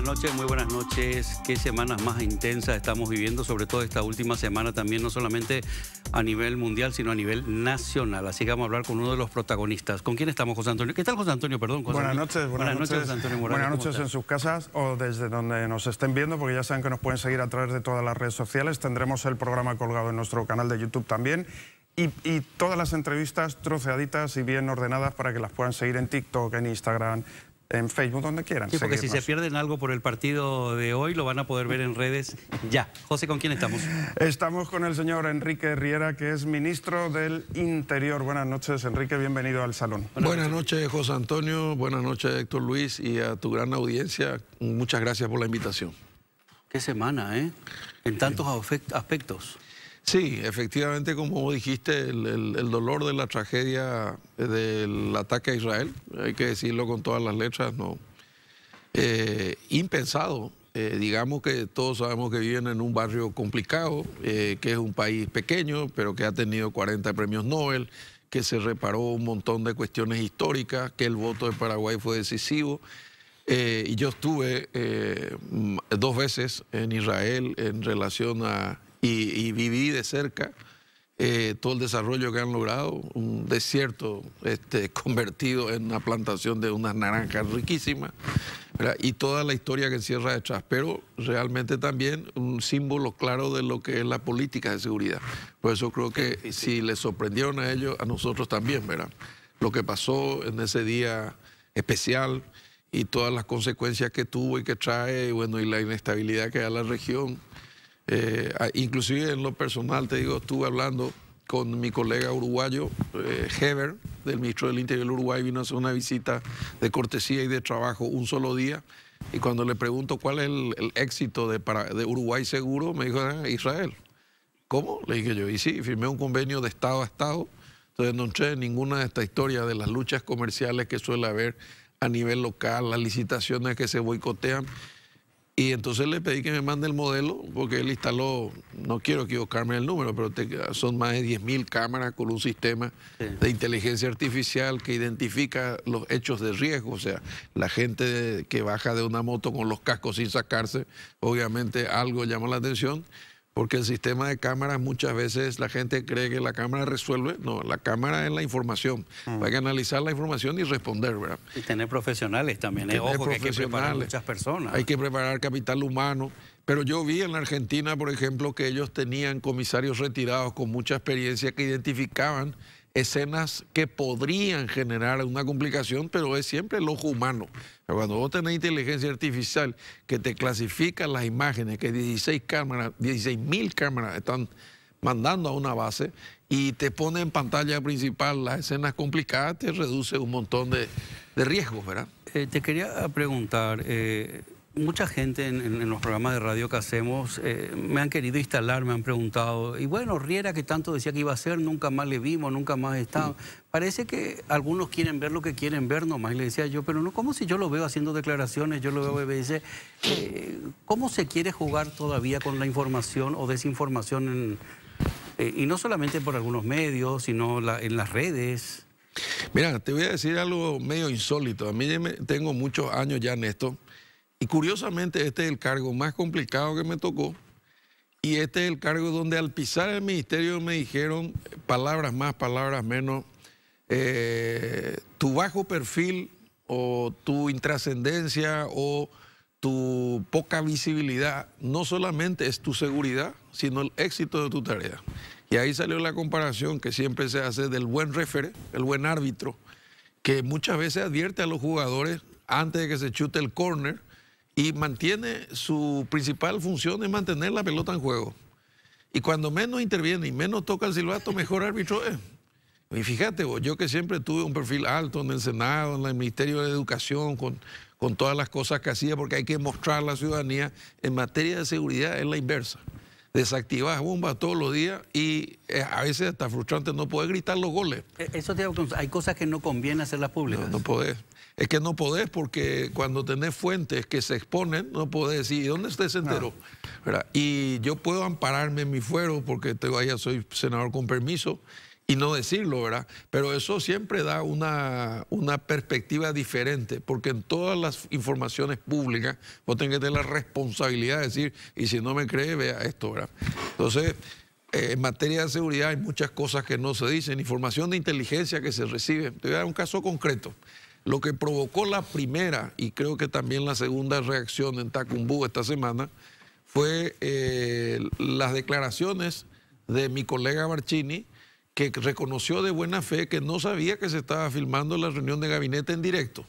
buenas noches, muy buenas noches. Qué semanas más intensas estamos viviendo, sobre todo esta última semana también, no solamente a nivel mundial, sino a nivel nacional. Así que vamos a hablar con uno de los protagonistas. ¿Con quién estamos, José Antonio? ¿Qué tal, José Antonio? Perdón, José Buenas noches, buenas, buenas noches, Antonio Buenas noches en sus casas o desde donde nos estén viendo, porque ya saben que nos pueden seguir a través de todas las redes sociales. Tendremos el programa colgado en nuestro canal de YouTube también. Y, y, todas las entrevistas troceaditas y bien ordenadas para que las puedan seguir en TikTok, en Instagram, en Facebook, donde quieran. Sí, porque si se pierden algo por el partido de hoy, lo van a poder ver en redes ya. José, ¿con quién estamos? Estamos con el señor Enrique Riera, que es ministro del Interior. Buenas noches, Enrique, bienvenido al salón. Buenas noches, José Antonio. Buenas noches, Héctor Luis, y a tu gran audiencia. Muchas gracias por la invitación. Qué semana, ¿eh? En tantos aspectos. Sí, efectivamente, como dijiste, el, dolor de la tragedia eh, del ataque a Israel, hay que decirlo con todas las letras, no eh, impensado. Eh, digamos que todos sabemos que viven en un barrio complicado, que es un país pequeño, pero que ha tenido 40 premios Nobel, que se reparó un montón de cuestiones históricas, que el voto de Paraguay fue decisivo. y yo estuve dos veces en Israel en relación a y, viví de cerca eh, todo el desarrollo que han logrado, un desierto este, convertido en una plantación de unas naranjas riquísimas, y toda la historia que encierra detrás, pero realmente también un símbolo claro de lo que es la política de seguridad. Por eso creo que si les sorprendieron a ellos, a nosotros también, ¿verdad? Lo que pasó en ese día especial y todas las consecuencias que tuvo y que trae, bueno, y la inestabilidad que da la región eh, inclusive en lo personal, te digo, estuve hablando con mi colega uruguayo, eh, Heber, del ministro del Interior del Uruguay, vino a hacer una visita de cortesía y de trabajo un solo día. Y cuando le pregunto cuál es el, éxito de, para, de, Uruguay Seguro, me dijo, ah, Israel. ¿Cómo? Le dije yo, y sí, firmé un convenio de Estado a Estado. Entonces no entré en ninguna de esta historia de las luchas comerciales que suele haber a nivel local, las licitaciones que se boicotean. Y entonces le pedí que me mande el modelo, porque él instaló, no quiero equivocarme el número, pero son más de 10.000 cámaras con un sistema de inteligencia artificial que identifica los hechos de riesgo. O sea, la gente que baja de una moto con los cascos sin sacarse, obviamente algo llama la atención porque el sistema de cámaras muchas veces la gente cree que la cámara resuelve. No, la cámara es la información. Mm. Hay que analizar la información y responder, ¿verdad? Y tener profesionales también. ¿eh? hay que preparar muchas personas. Hay que preparar capital humano. Pero yo vi en la Argentina, por ejemplo, que ellos tenían comisarios retirados con mucha experiencia que identificaban escenas que podrían generar una complicación, pero es siempre el ojo humano. cuando vos tenés inteligencia artificial que te clasifica las imágenes, que 16 cámaras, 16 mil cámaras están mandando a una base y te pone en pantalla principal las escenas complicadas, te reduce un montón de, riesgos, ¿verdad? Eh, te quería preguntar, eh, Mucha gente en, los programas de radio que hacemos eh, me han querido instalar, me han preguntado, y bueno, Riera que tanto decía que iba a ser, nunca más le vimos, nunca más está. Parece que algunos quieren ver lo que quieren ver nomás. Y le decía yo, pero no, como si yo lo veo haciendo declaraciones? Yo lo veo y eh, ¿cómo se quiere jugar todavía con la información o desinformación? Eh, y no solamente por algunos medios, sino en las redes. Mira, te voy a decir algo medio insólito. A mí tengo muchos años ya en esto. Y curiosamente este es el cargo más complicado que me tocó y este es el cargo donde al pisar el ministerio me dijeron palabras más, palabras menos, eh, tu bajo perfil o tu intrascendencia o tu poca visibilidad no solamente es tu seguridad, sino el éxito de tu tarea. Y ahí salió la comparación que siempre se hace del buen refere, el buen árbitro, que muchas veces advierte a los jugadores antes de que se chute el córner y mantiene su principal función es mantener la pelota en juego. Y cuando menos interviene y menos toca el silbato, mejor árbitro es. Y fíjate vos, yo que siempre tuve un perfil alto en el Senado, en el Ministerio de Educación, con, con todas las cosas que hacía, porque hay que mostrar a la ciudadanía en materia de seguridad es la inversa. Desactivas bombas todos los días y eh, a veces hasta frustrante no poder gritar los goles. E, eso te hay cosas que no conviene hacerlas públicas. No, no podés. Es que no podés porque cuando tenés fuentes que se exponen, no podés decir, ¿y dónde está se enteró? Y yo puedo ampararme en mi fuero porque te soy senador con permiso y no decirlo, ¿verdad? Pero eso siempre da una, perspectiva diferente, porque en todas las informaciones públicas vos tenés que tener la responsabilidad de decir, y si no me cree, vea esto, ¿verdad? Entonces, eh, en materia de seguridad hay muchas cosas que no se dicen, información de inteligencia que se recibe. Te voy a dar un caso concreto lo que provocó la primera y creo que también la segunda reacción en Tacumbú esta semana fue eh, las declaraciones de mi colega Barchini, que reconoció de buena fe que no sabía que se estaba filmando la reunión de gabinete en directo.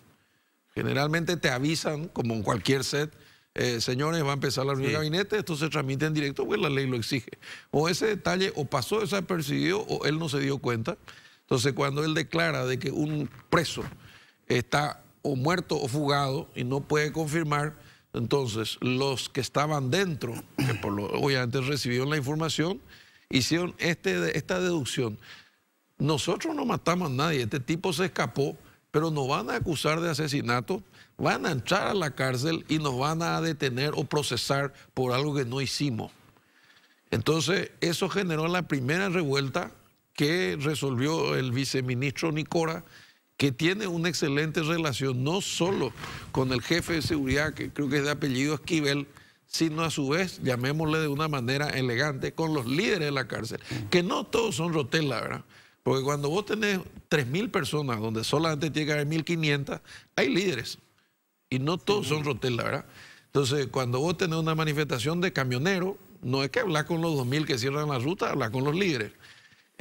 Generalmente te avisan, como en cualquier set, eh, señores, va a empezar la reunión de gabinete, esto se transmite en directo porque la ley lo exige. O ese detalle o pasó desapercibido o él no se dio cuenta. Entonces, cuando él declara de que un preso está o muerto o fugado y no puede confirmar. Entonces, los que estaban dentro, que obviamente recibieron la información, hicieron este, esta deducción. Nosotros no matamos a nadie, este tipo se escapó, pero nos van a acusar de asesinato, van a entrar a la cárcel y nos van a detener o procesar por algo que no hicimos. Entonces, eso generó la primera revuelta que resolvió el viceministro Nicora que tiene una excelente relación no solo con el jefe de seguridad, que creo que es de apellido Esquivel, sino a su vez, llamémosle de una manera elegante, con los líderes de la cárcel, que no todos son rotela, ¿verdad? Porque cuando vos tenés 3.000 personas donde solamente tiene que haber 1.500, hay líderes. Y no todos son rotela, ¿verdad? Entonces, cuando vos tenés una manifestación de camionero, no es que hablar con los 2.000 que cierran la ruta, hablar con los líderes.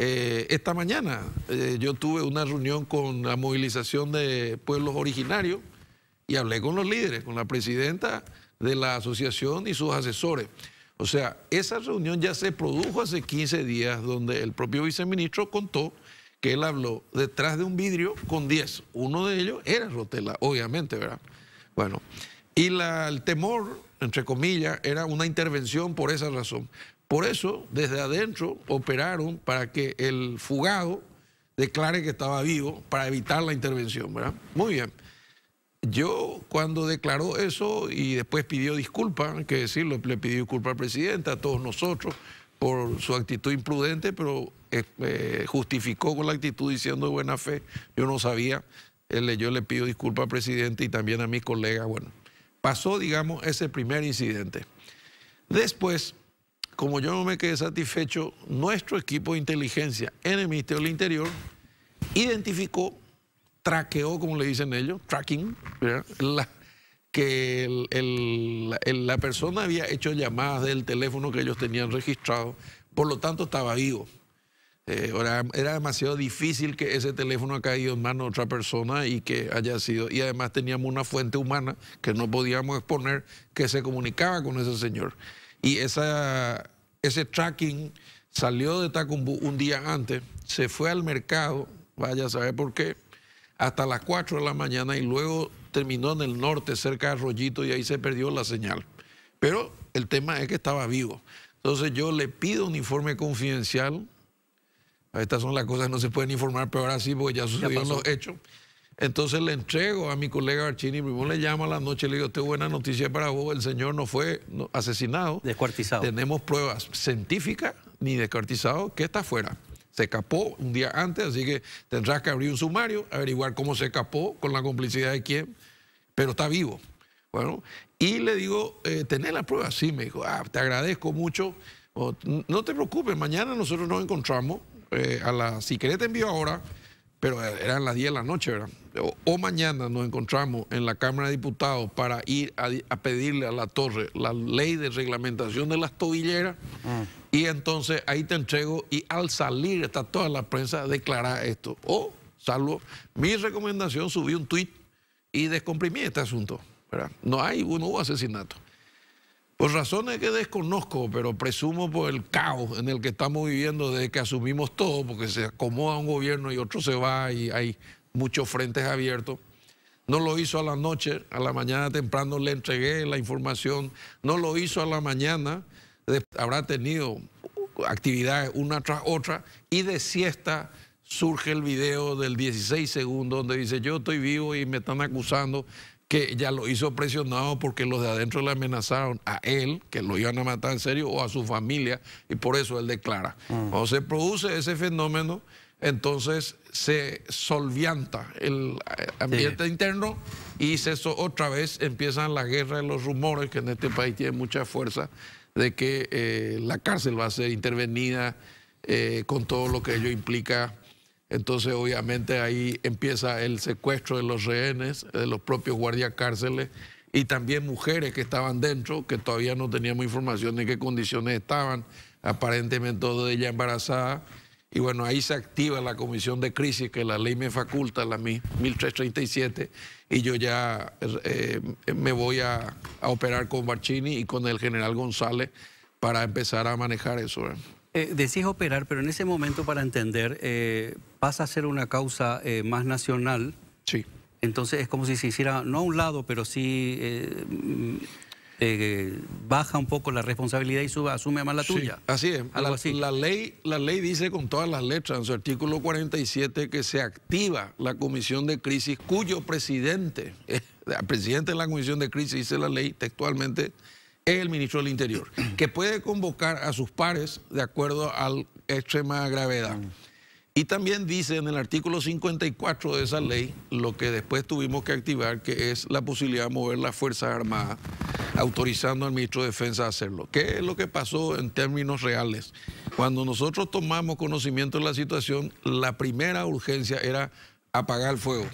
Eh, esta mañana eh, yo tuve una reunión con la movilización de pueblos originarios y hablé con los líderes, con la presidenta de la asociación y sus asesores. O sea, esa reunión ya se produjo hace 15 días donde el propio viceministro contó que él habló detrás de un vidrio con 10. Uno de ellos era Rotela, obviamente, ¿verdad? Bueno, y el temor, entre comillas, era una intervención por esa razón. Por eso, desde adentro operaron para que el fugado declare que estaba vivo para evitar la intervención, ¿verdad? Muy bien. Yo cuando declaró eso y después pidió disculpas, hay que decirlo, le pidió disculpas al presidente, a todos nosotros, por su actitud imprudente, pero eh, eh, justificó con la actitud diciendo de buena fe, yo no sabía, yo le pido disculpas al presidente y también a mi colega. bueno, pasó, digamos, ese primer incidente. Después, como yo no me quedé satisfecho, nuestro equipo de inteligencia en el Ministerio del Interior identificó, traqueó, como le dicen ellos, tracking, que la, persona había hecho llamadas del teléfono que ellos tenían registrado, por lo tanto estaba vivo. era, eh, era, demasiado difícil que ese teléfono ha caído en manos de otra persona y que haya sido. Y además teníamos una fuente humana que no podíamos exponer que se comunicaba con ese señor. Y esa, ese tracking salió de Tacumbú un día antes, se fue al mercado, vaya a saber por qué, hasta las 4 de la mañana y luego terminó en el norte, cerca de Rollito y ahí se perdió la señal. Pero el tema es que estaba vivo. Entonces yo le pido un informe confidencial. Estas son las cosas que no se pueden informar, pero ahora sí, porque ya sucedieron los hechos. Entonces le entrego a mi colega Archini, primero le llama a la noche, le digo, tengo buena noticia para vos, el señor no fue asesinado. Descuartizado. Tenemos pruebas científicas, ni descuartizado, que está afuera. Se escapó un día antes, así que tendrás que abrir un sumario, averiguar cómo se escapó, con la complicidad de quién, pero está vivo. Bueno, y le digo, eh, ¿tenés la prueba? Sí, me dijo, ah, te agradezco mucho. Oh, no te preocupes, mañana nosotros nos encontramos eh, a la, si querés te envío ahora, pero eh, eran las 10 de la noche, ¿verdad? o, mañana nos encontramos en la Cámara de Diputados para ir a, pedirle a la torre la ley de reglamentación de las tobilleras. Mm. Y entonces ahí te entrego y al salir está toda la prensa a declarar esto. O, salvo, mi recomendación, subí un tuit y descomprimí este asunto. No hay, no hubo asesinato. Por razones que desconozco, pero presumo por el caos en el que estamos viviendo desde que asumimos todo, porque se acomoda un gobierno y otro se va y hay muchos frentes abiertos. No lo hizo a la noche, a la mañana temprano le entregué la información. No lo hizo a la mañana, habrá tenido actividades una tras otra y de siesta surge el video del 16 segundos donde dice yo estoy vivo y me están acusando que ya lo hizo presionado porque los de adentro le amenazaron a él, que lo iban a matar en serio, o a su familia, y por eso él declara. Mm. Cuando se produce ese fenómeno, entonces se solvianta el eh, ambiente interno y se, otra vez empiezan la guerra de los rumores que en este país tiene mucha fuerza de que eh, la cárcel va a ser intervenida eh, con todo lo que ello implica. Entonces, obviamente, ahí empieza el secuestro de los rehenes, de los propios guardiacárceles... y también mujeres que estaban dentro, que todavía no teníamos información de qué condiciones estaban, aparentemente todas ellas embarazadas... Y bueno, ahí se activa la comisión de crisis que la ley me faculta, la 1337, y yo ya eh, me voy a, operar con Barchini y con el general González para empezar a manejar eso. ¿eh? Eh, decís operar, pero en ese momento, para entender, pasa a ser una causa más nacional. Sí. Entonces es como si se hiciera, no a un lado, pero sí eh, baja un poco la responsabilidad y asume más la tuya. así es. la, ley, la ley dice con todas las letras en su artículo 47 que se activa la comisión de crisis cuyo presidente, el eh, presidente de la comisión de crisis, dice la ley textualmente, es el ministro del Interior, que puede convocar a sus pares de acuerdo a extrema gravedad. Mm. Y también dice en el artículo 54 de esa ley lo que después tuvimos que activar, que es la posibilidad de mover las Fuerzas Armadas, autorizando al ministro de Defensa a hacerlo. ¿Qué es lo que pasó en términos reales? Cuando nosotros tomamos conocimiento de la situación, la primera urgencia era apagar el fuego.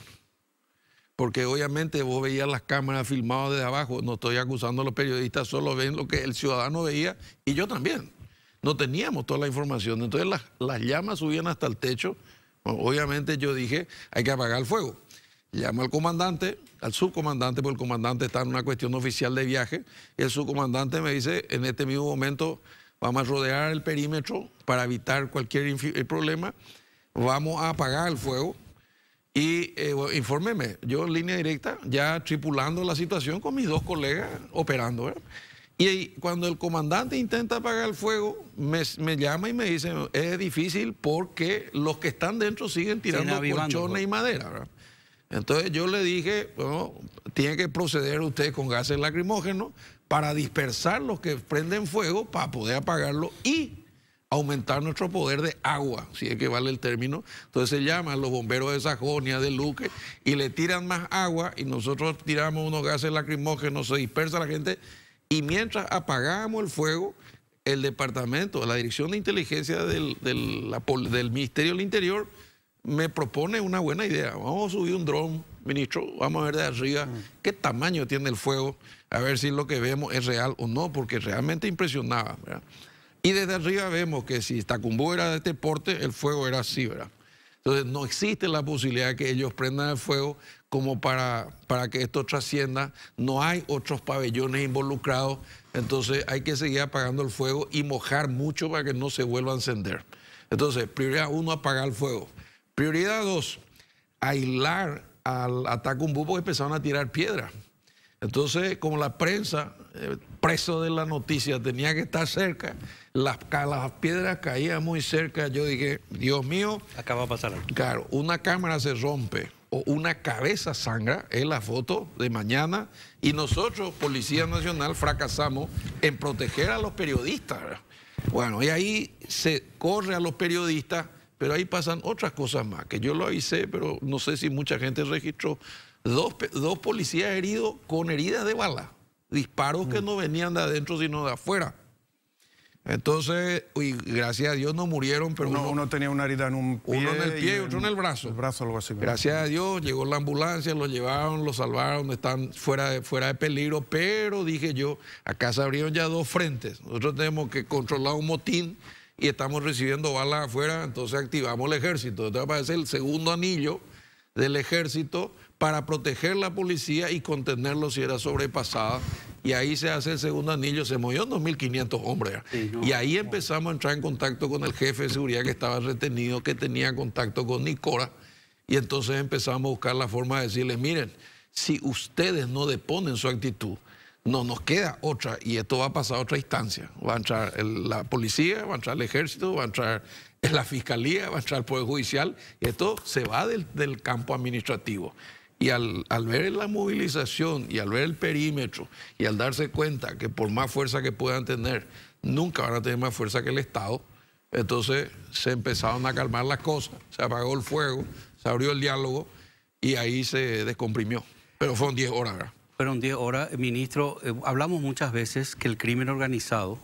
Porque obviamente vos veías las cámaras filmadas desde abajo, no estoy acusando a los periodistas, solo ven lo que el ciudadano veía y yo también no teníamos toda la información. Entonces las, las llamas subían hasta el techo. obviamente yo dije, hay que apagar el fuego. Llamo al comandante, al subcomandante, porque el comandante está en una cuestión oficial de viaje. Y el subcomandante me dice, en este mismo momento vamos a rodear el perímetro para evitar cualquier eh, problema. Vamos a apagar el fuego. Y eh, yo en línea directa, ya tripulando la situación con mis dos colegas operando. Y cuando el comandante intenta apagar el fuego, me, llama y me dice, es difícil porque los que están dentro siguen tirando colchones y pues". madera. Entonces yo le dije, bueno, tiene que proceder usted con gases lacrimógenos para dispersar los que prenden fuego, para poder apagarlo y aumentar nuestro poder de agua, si es que vale el término. Entonces se llaman los bomberos de Sajonia, de Luque, y le tiran más agua y nosotros tiramos unos gases lacrimógenos, se dispersa la gente y mientras apagábamos el fuego, el departamento, la dirección de inteligencia del, Ministerio del Interior me propone una buena idea. Vamos a subir un dron, ministro, vamos a ver de arriba mm. qué tamaño tiene el fuego, a ver si lo que vemos es real o no, porque realmente impresionaba. Y desde arriba vemos que si Tacumbú era de este porte, el fuego era así, ¿verdad? Entonces no existe la posibilidad que ellos prendan el fuego como para, para que esto trascienda. No hay otros pabellones involucrados. Entonces hay que seguir apagando el fuego y mojar mucho para que no se vuelva a encender. Entonces, prioridad uno, apagar el fuego. Prioridad dos, aislar al ataque un porque empezaron a tirar piedras. Entonces, como la prensa eh, preso de la noticia, tenía que estar cerca. Las, piedras caían muy cerca. Yo dije, Dios mío. Acaba de pasar algo. Claro, una cámara se rompe o una cabeza sangra, es la foto de mañana, y nosotros, Policía Nacional, fracasamos en proteger a los periodistas. Bueno, y ahí se corre a los periodistas, pero ahí pasan otras cosas más, que yo lo avisé, pero no sé si mucha gente registró. dos policías heridos con heridas de bala disparos que no venían de adentro, sino de afuera. Entonces, gracias a Dios no murieron, pero uno, tenía una herida en un pie. Uno en el pie otro en el brazo. Gracias a Dios llegó la ambulancia, lo llevaron, lo salvaron, están fuera de, fuera de peligro, pero dije yo, acá se abrieron ya dos frentes. Nosotros tenemos que controlar un motín y estamos recibiendo balas afuera, entonces activamos el ejército. Entonces aparece el segundo anillo del ejército para proteger la policía y contenerlo si era sobrepasada. Y ahí se hace el segundo anillo, se movió 2.500 hombres. y ahí empezamos a entrar en contacto con el jefe de seguridad que estaba retenido, que tenía contacto con Nicora. Y entonces empezamos a buscar la forma de decirle... miren, si ustedes no deponen su actitud, no nos queda otra, y esto va a pasar a otra instancia. Va a entrar la policía, va a entrar el ejército, va a entrar la fiscalía, va a entrar el Poder Judicial, y esto se va del campo administrativo. Y al, ver la movilización y al ver el perímetro y al darse cuenta que por más fuerza que puedan tener, nunca van a tener más fuerza que el Estado, entonces se empezaron a calmar las cosas, se apagó el fuego, se abrió el diálogo y ahí se descomprimió. Pero fueron 10 horas, Fueron 10 horas, ministro. Eh, hablamos muchas veces que el crimen organizado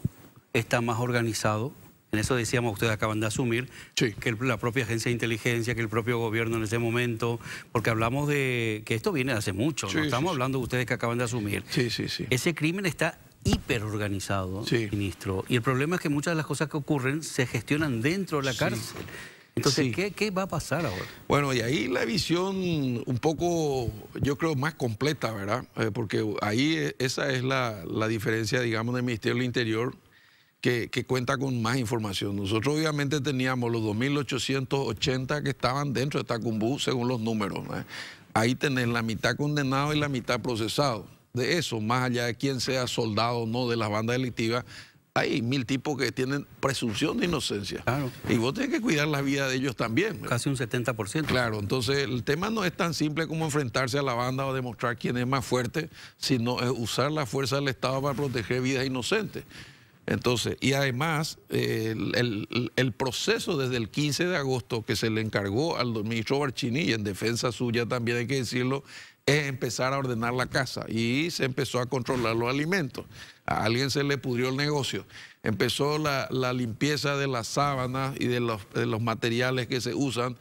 está más organizado en eso decíamos, ustedes acaban de asumir, que la propia agencia de inteligencia, que el propio gobierno en ese momento, porque hablamos de que esto viene de hace mucho, no estamos hablando de ustedes que acaban de asumir. Sí, sí, sí. Ese crimen está hiperorganizado, ministro. Y el problema es que muchas de las cosas que ocurren se gestionan dentro de la cárcel. Entonces, ¿qué, va a pasar ahora? Bueno, y ahí la visión un poco, yo creo, más completa, ¿verdad? Eh, porque ahí e, esa es la, la diferencia, digamos, del Ministerio del Interior que, cuenta con más información. Nosotros obviamente teníamos los 2.880 que estaban dentro de Tacumbú, según los números. ¿eh? Ahí tenés la mitad condenado y la mitad procesado. De eso, más allá de quién sea soldado o no de la banda delictiva... hay mil tipos que tienen presunción de inocencia. Claro. Y vos tenés que cuidar la vida de ellos también. ¿eh? Casi un 70%. Claro, entonces el tema no es tan simple como enfrentarse a la banda o demostrar quién es más fuerte, sino usar la fuerza del Estado para proteger vidas inocentes. Entonces, y además, el, proceso desde el 15 de agosto que se le encargó al ministro Barchini, y en defensa suya también hay que decirlo, es empezar a ordenar la casa y se empezó a controlar los alimentos. A alguien se le pudrió el negocio. Empezó la, limpieza de las sábanas y de los, los materiales que se usan.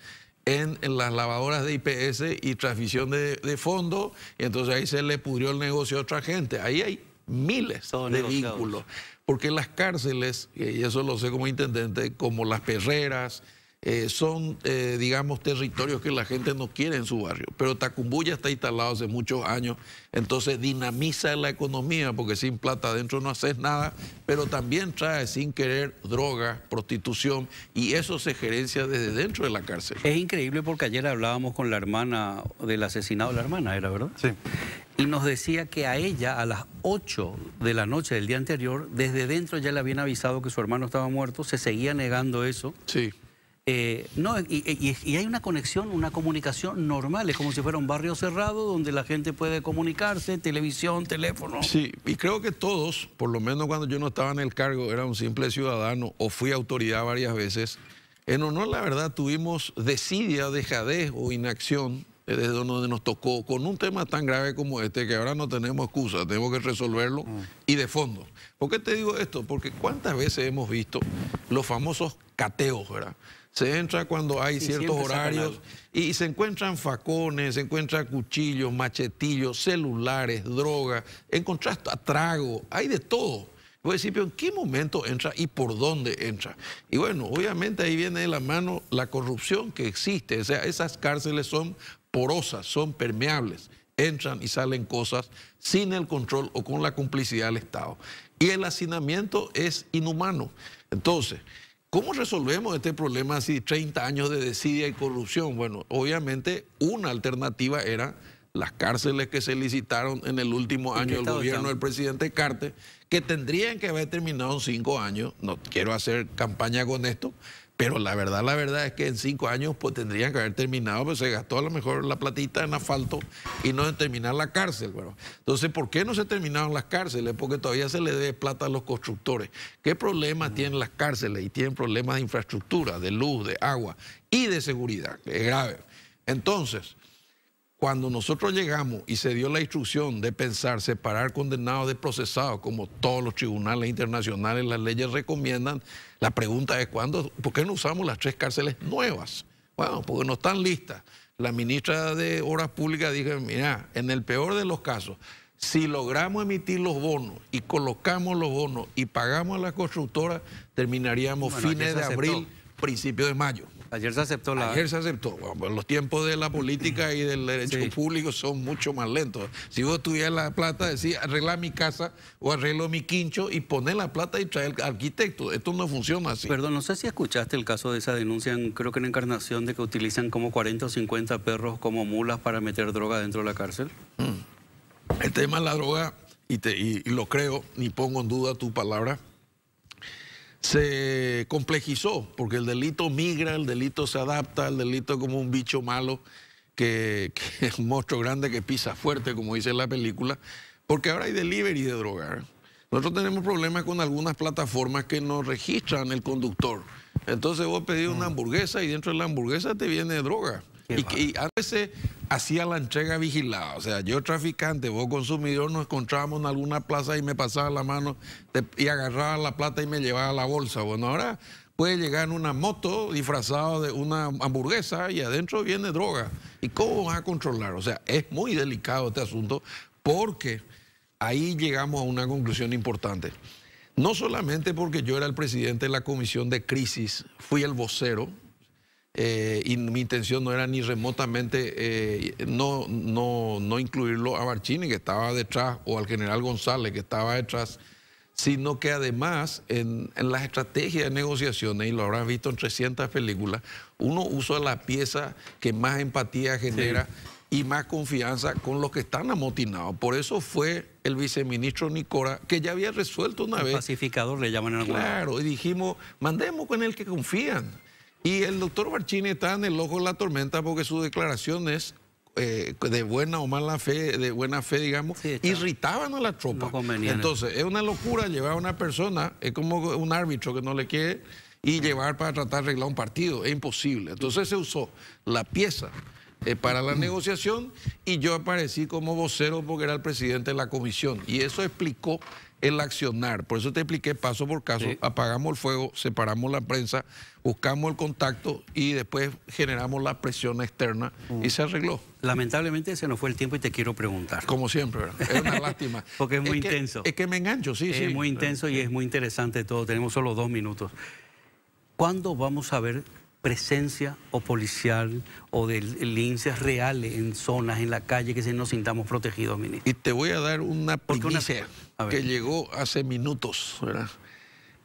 En, las lavadoras de IPS y transmisión de, fondo y entonces ahí se le pudrió el negocio a otra gente. Ahí hay miles de vehículos porque las cárceles, y eso lo sé como intendente, como las perreras, eh, son, eh, digamos, territorios que la gente no quiere en su barrio. Pero Tacumbuya está instalado hace muchos años, entonces dinamiza la economía, porque sin plata adentro no haces nada, pero también trae sin querer drogas, prostitución, y eso se gerencia desde dentro de la cárcel. Es increíble porque ayer hablábamos con la hermana del asesinado la hermana, ¿era verdad? Sí. Y nos decía que a ella, a las 8 de la noche del día anterior, desde dentro ya le habían avisado que su hermano estaba muerto, se seguía negando eso. Sí. Eh, no, y, hay una conexión, una comunicación normal, es como si fuera un barrio cerrado donde la gente puede comunicarse, televisión, teléfono. Sí, y creo que todos, por lo menos cuando yo no estaba en el cargo, era un simple ciudadano o fui autoridad varias veces, en honor, la verdad, tuvimos desidia, dejadez o inacción eh, desde donde nos tocó con un tema tan grave como este, que ahora no tenemos excusa, tenemos que resolverlo ah. y de fondo. ¿Por qué te digo esto? Porque cuántas veces hemos visto los famosos cateos, ¿verdad? se entra cuando hay ciertos horarios y se encuentran facones, se encuentran cuchillos, machetillos, celulares, drogas, a trago, hay de todo. Voy a decir, ¿en qué momento entra y por dónde entra? Y bueno, obviamente ahí viene de la mano la corrupción que existe. O sea, esas cárceles son porosas, son permeables. Entran y salen cosas sin el control o con la complicidad del Estado. Y el hacinamiento es inhumano. Entonces, ¿Cómo resolvemos este problema así, 30 años de desidia y corrupción? Bueno, obviamente una alternativa era las cárceles que se licitaron en el último año del gobierno del presidente Carter, que tendrían que haber terminado en cinco años, no quiero hacer campaña con esto, pero la verdad, la verdad es que en cinco años pues, tendrían que haber terminado, pero pues, se gastó a lo mejor la platita en asfalto y no en terminar la cárcel. Bueno. Entonces, ¿por qué no se terminaron las cárceles? Porque todavía se le debe plata a los constructores. ¿Qué problemas tienen las cárceles? Y tienen problemas de infraestructura, de luz, de agua y de seguridad, que es grave. Entonces, cuando nosotros llegamos y se dio la instrucción de pensar separar condenados de procesados, como todos los tribunales internacionales las leyes recomiendan, la pregunta es ¿cuándo, ¿por qué no usamos las tres cárceles nuevas? Bueno, porque no están listas. La ministra de Obras Públicas dijo, mira, en el peor de los casos, si logramos emitir los bonos y colocamos los bonos y pagamos a la constructora, terminaríamos fines de abril, principios de mayo. Ayer se aceptó la... Ayer se aceptó. Pues, los tiempos de la política y del derecho público son mucho más lentos. Si vos tuvieras la plata, decís, arregla mi casa o arreglo mi quincho y poner la plata y traer al arquitecto. Esto no funciona así. Perdón, no sé si escuchaste el caso de esa denuncia, creo que en Encarnación, de que utilizan como 40 o 50 perros como mulas para meter droga dentro de la cárcel. Mm. El tema de la droga, y, te, y lo creo, ni pongo en duda tu palabra se complejizó, porque el delito migra, el delito se adapta, el delito es como un bicho malo, que, es un monstruo grande que pisa fuerte, como dice la película, porque ahora hay delivery de droga. ¿eh? Nosotros tenemos problemas con algunas plataformas que no registran el conductor. Entonces vos pedís una hamburguesa y dentro de la hamburguesa te viene droga. Y, a veces hacía la entrega vigilada. O sea, yo traficante, vos consumidor, nos encontrábamos en alguna plaza y me pasaba la mano y agarraba la plata y me llevaba la bolsa. Bueno, ahora puede llegar en una moto disfrazado de una hamburguesa y adentro viene droga. ¿Y cómo vas a controlar? O sea, es muy delicado este asunto porque ahí llegamos a una conclusión importante. No solamente porque yo era el presidente de la comisión de crisis, fui el vocero, eh, y mi intención no era ni remotamente eh, no, no, no incluirlo a Barchini, que estaba detrás, o al general González, que estaba detrás, sino que además en, en las estrategias de negociaciones, y lo habrás visto en 300 películas, uno usa la pieza que más empatía genera. Y más confianza con los que están amotinados. Por eso fue el viceministro Nicora, que ya había resuelto una vez. Pacificador le llaman en Claro, y dijimos, mandemos con el que confían. Y el doctor Marchini está en el ojo de la tormenta porque sus declaraciones eh, de buena o mala fe, de buena fe, digamos, irritaban a la tropa. Entonces, es una locura llevar a una persona, es como un árbitro que no le quiere, y llevar para tratar de arreglar un partido, es imposible. Entonces se usó la pieza eh, para la negociación y yo aparecí como vocero porque era el presidente de la comisión. Y eso explicó el accionar. Por eso te expliqué paso por caso, apagamos el fuego, separamos la prensa, buscamos el contacto y después generamos la presión externa y mm. se arregló. Lamentablemente se nos fue el tiempo y te quiero preguntar. Como siempre, ¿verdad? es una lástima. Porque es muy intenso. es que me engancho, sí, sí. Es muy intenso y es muy interesante todo. Tenemos solo dos minutos. ¿Cuándo vamos a ver presencia o policial o de linces reales en zonas, en la calle, que se nos sintamos protegidos, ministro. Y te voy a dar una primicia que llegó hace minutos,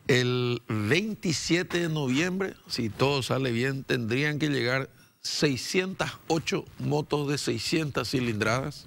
El 27 de noviembre, si todo sale bien, tendrían que llegar 608 motos de 600 cilindradas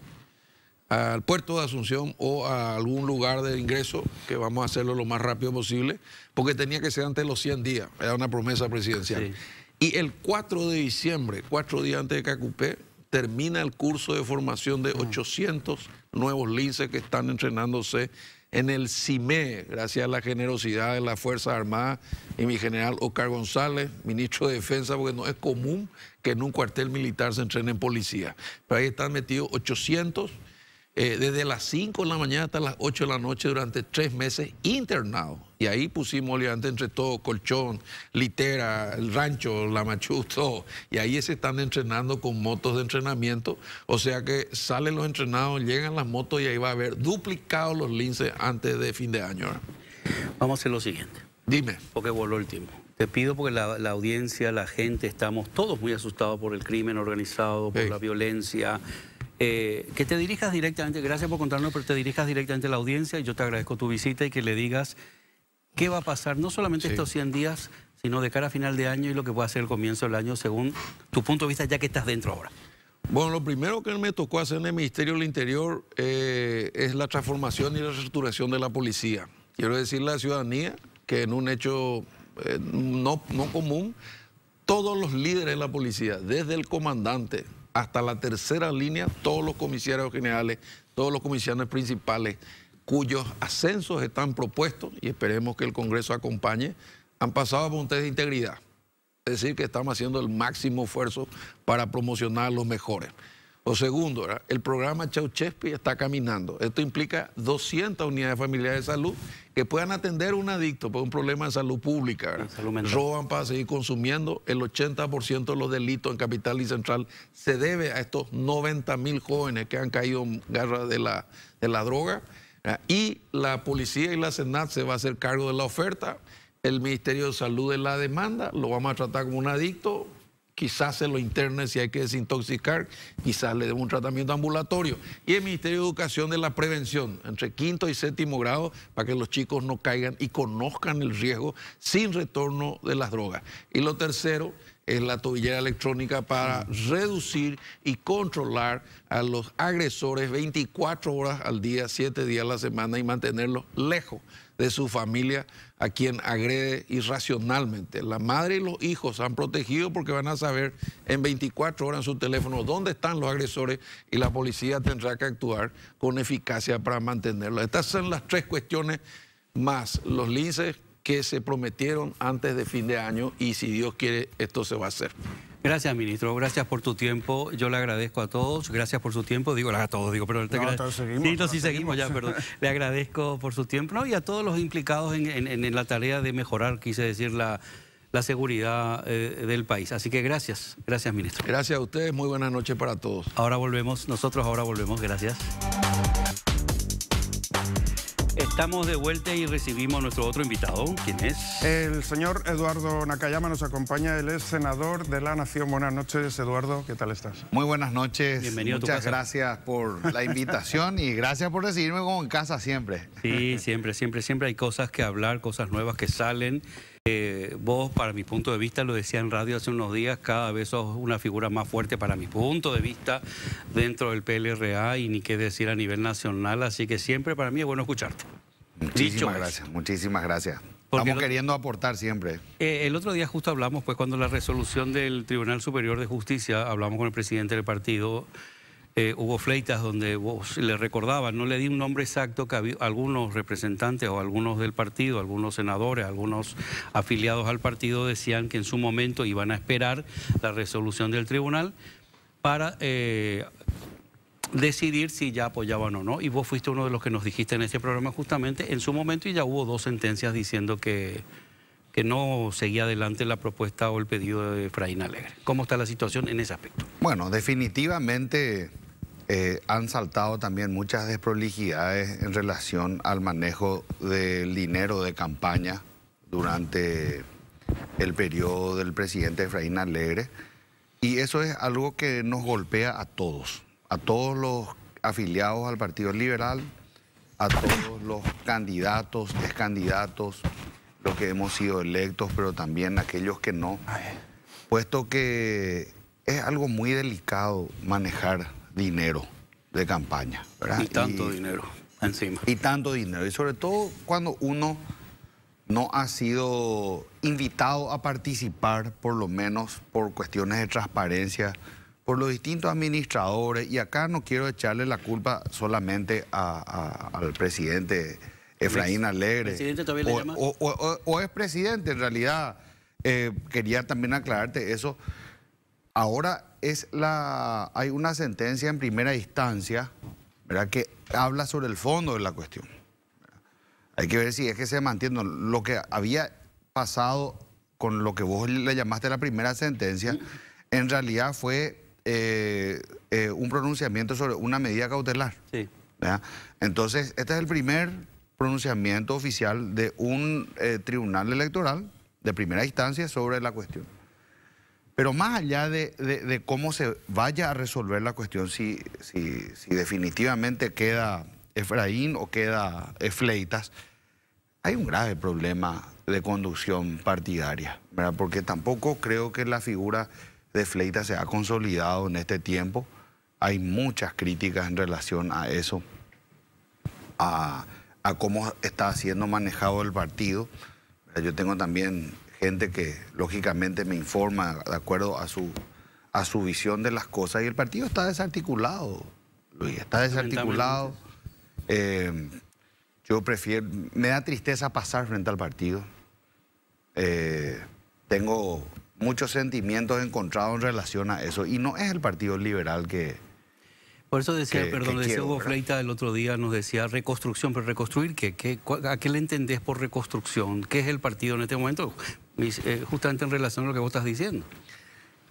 al puerto de Asunción o a algún lugar de ingreso, que vamos a hacerlo lo más rápido posible, porque tenía que ser antes de los 100 días, era una promesa presidencial. Y el 4 de diciembre, cuatro días antes de que acupé, termina el curso de formación de 800 mm. nuevos linces que están entrenándose en el CIME, gracias a la generosidad de la Fuerza Armadas y mi general Oscar González, ministro de Defensa, porque no es común que en un cuartel militar se entrenen policías. Pero ahí están metidos 800 eh, desde las 5 de la mañana hasta las 8 de la noche durante tres meses internado. Y ahí pusimos antes entre todo, colchón, litera, el rancho, la machu, todo. Y ahí se están entrenando con motos de entrenamiento. O sea que salen los entrenados, llegan las motos y ahí va a haber duplicado los linces antes de fin de año. Vamos a hacer lo siguiente. Dime. Porque voló el tiempo. Te pido porque la, audiencia, la gente, estamos todos muy asustados por el crimen organizado, por la violencia, eh, que te dirijas directamente, gracias por contarnos, pero te dirijas directamente a la audiencia y yo te agradezco tu visita y que le digas qué va a pasar, no solamente estos 100 días, sino de cara a final de año y lo que puede ser el comienzo del año según tu punto de vista, ya que estás dentro ahora. Bueno, lo primero que me tocó hacer en el Ministerio del Interior eh, es la transformación y la reestructuración de la policía. Quiero decir la ciudadanía que en un hecho eh, no, no común, todos los líderes de la policía, desde el comandante, hasta la tercera línea todos los comisarios generales, todos los comisarios principales cuyos ascensos están propuestos y esperemos que el Congreso acompañe, han pasado a montes de integridad. Es decir, que estamos haciendo el máximo esfuerzo para promocionar los mejores. O segundo, el programa Chespi está caminando. Esto implica 200 unidades familiares de salud que puedan atender a un adicto por un problema de salud pública. Roban para seguir consumiendo. El 80% de los delitos en Capital y Central se debe a estos 90 mil jóvenes que han caído en garra de la, de la droga. Y la policía y la Senat se va a hacer cargo de la oferta. El Ministerio de Salud de la demanda. Lo vamos a tratar como un adicto quizás se lo interne si hay que desintoxicar, quizás le de un tratamiento ambulatorio. Y el Ministerio de Educación de la Prevención, entre quinto y séptimo grado, para que los chicos no caigan y conozcan el riesgo sin retorno de las drogas. Y lo tercero es la tobillera electrónica para reducir y controlar a los agresores 24 horas al día, 7 días a la semana y mantenerlos lejos de su familia a quien agrede irracionalmente. La madre y los hijos han protegido porque van a saber en 24 horas en su teléfono dónde están los agresores y la policía tendrá que actuar con eficacia para mantenerlos. Estas son las tres cuestiones más los linces que se prometieron antes de fin de año y si Dios quiere esto se va a hacer. Gracias, ministro. Gracias por tu tiempo. Yo le agradezco a todos. Gracias por su tiempo. Digo, a todos, digo, pero... todos seguimos. Sí, seguimos, ya, perdón. le agradezco por su tiempo. y a todos los implicados en, la tarea de mejorar, quise decir, la, seguridad eh, del país. Así que gracias. Gracias, ministro. Gracias a ustedes. Muy buenas noches para todos. Ahora volvemos. Nosotros ahora volvemos. Gracias. Estamos de vuelta y recibimos a nuestro otro invitado. ¿Quién es? El señor Eduardo Nakayama nos acompaña. Él es senador de la Nación. Buenas noches, Eduardo. ¿Qué tal estás? Muy buenas noches. Bienvenido Muchas a gracias por la invitación y gracias por recibirme como en casa siempre. Sí, siempre, siempre, siempre hay cosas que hablar, cosas nuevas que salen. Eh, vos, para mi punto de vista, lo decía en radio hace unos días, cada vez sos una figura más fuerte para mi punto de vista dentro del PLRA y ni qué decir a nivel nacional, así que siempre para mí es bueno escucharte. Muchísimas gracias, muchísimas gracias. Estamos queriendo aportar siempre. Eh, el otro día justo hablamos, pues cuando la resolución del Tribunal Superior de Justicia, hablamos con el presidente del partido, Hugo eh, hubo fleitas donde vos le recordaba, no le di un nombre exacto, que había, algunos representantes o algunos del partido, algunos senadores, algunos afiliados al partido decían que en su momento iban a esperar la resolución del tribunal para eh, decidir si ya apoyaban o no. Y vos fuiste uno de los que nos dijiste en ese programa justamente en su momento y ya hubo dos sentencias diciendo que, que no seguía adelante la propuesta o el pedido de Efraín Alegre. ¿Cómo está la situación en ese aspecto? Bueno, definitivamente eh, han saltado también muchas desprolijidades en relación al manejo del dinero de campaña durante el periodo del presidente Efraín Alegre. Y eso es algo que nos golpea a todos a todos los afiliados al Partido Liberal, a todos los candidatos, excandidatos, los que hemos sido electos, pero también aquellos que no, puesto que es algo muy delicado manejar dinero de campaña. Y tanto dinero encima. Y tanto dinero, y sobre todo cuando uno no ha sido invitado a participar, por lo menos por cuestiones de transparencia, por los distintos administradores, y acá no quiero echarle la culpa solamente al presidente Efraín Alegre. ¿Presidente todavía le llama? O, es presidente, en realidad. Eh, quería también aclararte eso. Ahora es la, hay una sentencia en primera instancia que habla sobre el fondo de la cuestión. Hay que ver si es que se mantiene lo que había pasado con lo que vos le llamaste la primera sentencia. En realidad fue eh, eh, un pronunciamiento sobre una medida cautelar. Sí. Entonces, este es el primer pronunciamiento oficial de un eh, tribunal electoral de primera instancia sobre la cuestión. Pero más allá de, cómo se vaya a resolver la cuestión, si, definitivamente queda Efraín o queda Fleitas, hay un grave problema de conducción partidaria, porque tampoco creo que la figura de Fleita se ha consolidado en este tiempo. Hay muchas críticas en relación a eso, a, cómo está siendo manejado el partido. Yo tengo también gente que lógicamente me informa de acuerdo a su, a su visión de las cosas y el partido está desarticulado, Luis, está desarticulado. Eh, yo prefiero, me da tristeza pasar frente al partido. Eh, tengo muchos sentimientos encontrados en relación a eso. Y no es el Partido Liberal que... Por eso decía, perdón, decía Hugo Fleita el otro día, nos decía reconstrucción, pero reconstruir, ¿qué? ¿a qué le entendés por reconstrucción? ¿Qué es el partido en este momento? Eh, justamente en relación a lo que vos estás diciendo.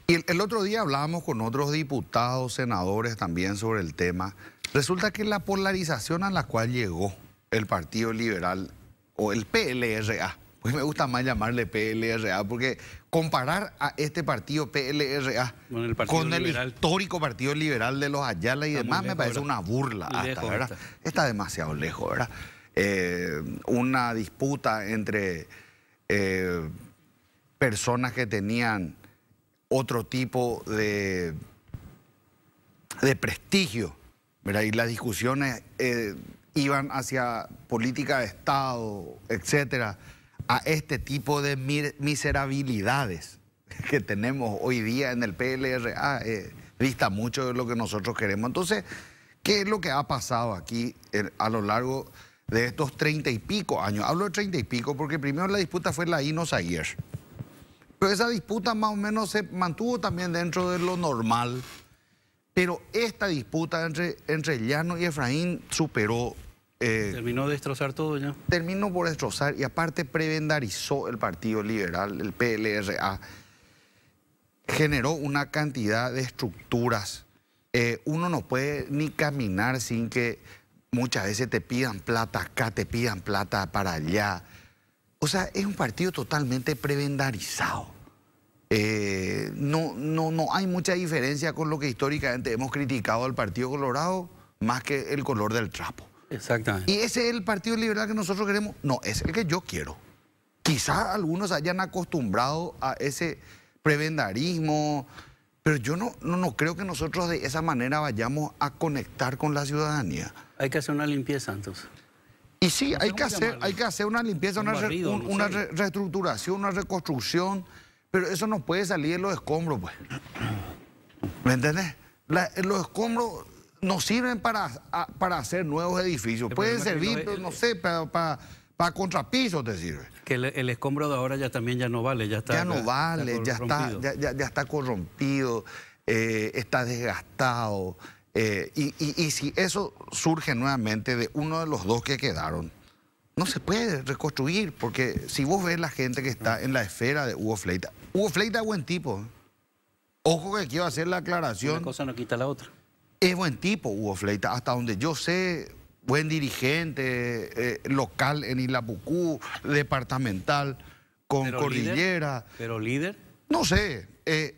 Y el, otro día hablábamos con otros diputados, senadores también sobre el tema. Resulta que la polarización a la cual llegó el Partido Liberal o el PLRA, pues me gusta más llamarle PLRA porque comparar a este partido PLRA con el, histórico Partido Liberal de los Ayala y demás me parece una burla Está demasiado lejos, ¿verdad? Eh, una disputa entre eh, personas que tenían otro tipo de, prestigio, ¿verdad? Y las discusiones eh, iban hacia política de Estado, etcétera a este tipo de miserabilidades que tenemos hoy día en el PLRA, eh, dista mucho de lo que nosotros queremos. Entonces, ¿qué es lo que ha pasado aquí eh, a lo largo de estos treinta y pico años? Hablo de treinta y pico porque primero la disputa fue la INOS ayer. Pero esa disputa más o menos se mantuvo también dentro de lo normal. Pero esta disputa entre, entre Llano y Efraín superó eh, terminó de destrozar todo ya. Terminó por destrozar y aparte prebendarizó el Partido Liberal, el PLRA. Generó una cantidad de estructuras. Eh, uno no puede ni caminar sin que muchas veces te pidan plata acá, te pidan plata para allá. O sea, es un partido totalmente prebendarizado. Eh, no, no, no hay mucha diferencia con lo que históricamente hemos criticado al Partido Colorado, más que el color del trapo. Exactamente. ¿Y ese es el Partido Liberal que nosotros queremos? No, es el que yo quiero. Quizás algunos hayan acostumbrado a ese prebendarismo, pero yo no, no, no creo que nosotros de esa manera vayamos a conectar con la ciudadanía. Hay que hacer una limpieza entonces. Y sí, hay que, hacer, hay que hacer una limpieza, una, reestructuración, una reconstrucción, pero eso no puede salir de los escombros, pues. ¿Me entendés? los escombros no sirven para, para hacer nuevos edificios. Pueden servir, no, sé, para, para, para, contrapisos te sirve. Que el, escombro de ahora ya también ya no vale, ya está. Ya no vale, ya está, ya, corrompido, eh, está desgastado. Eh, y, y, y si eso surge nuevamente de uno de los dos que quedaron, no se puede reconstruir, porque si vos ves la gente que está en la esfera de Hugo Fleita, Hugo Fleita es buen tipo. ¿eh? Ojo que quiero hacer la aclaración. Una cosa no quita la otra. Es buen tipo Hugo Fleita, hasta donde yo sé, buen dirigente eh, local en Ilapucú, departamental, con Cordillera. ¿Pero líder? No sé. Eh,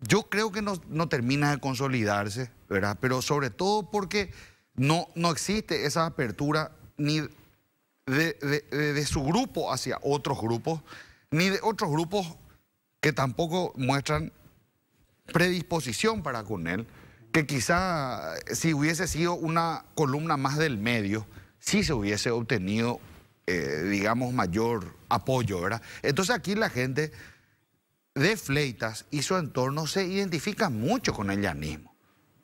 yo creo que no, termina de consolidarse, ¿verdad? Pero sobre todo porque no, no existe esa apertura ni de su grupo hacia otros grupos, ni de otros grupos que tampoco muestran predisposición para con él que quizá eh, si hubiese sido una columna más del medio, sí se hubiese obtenido, eh, digamos, mayor apoyo, ¿verdad? Entonces aquí la gente de Fleitas y su entorno se identifica mucho con el llanismo.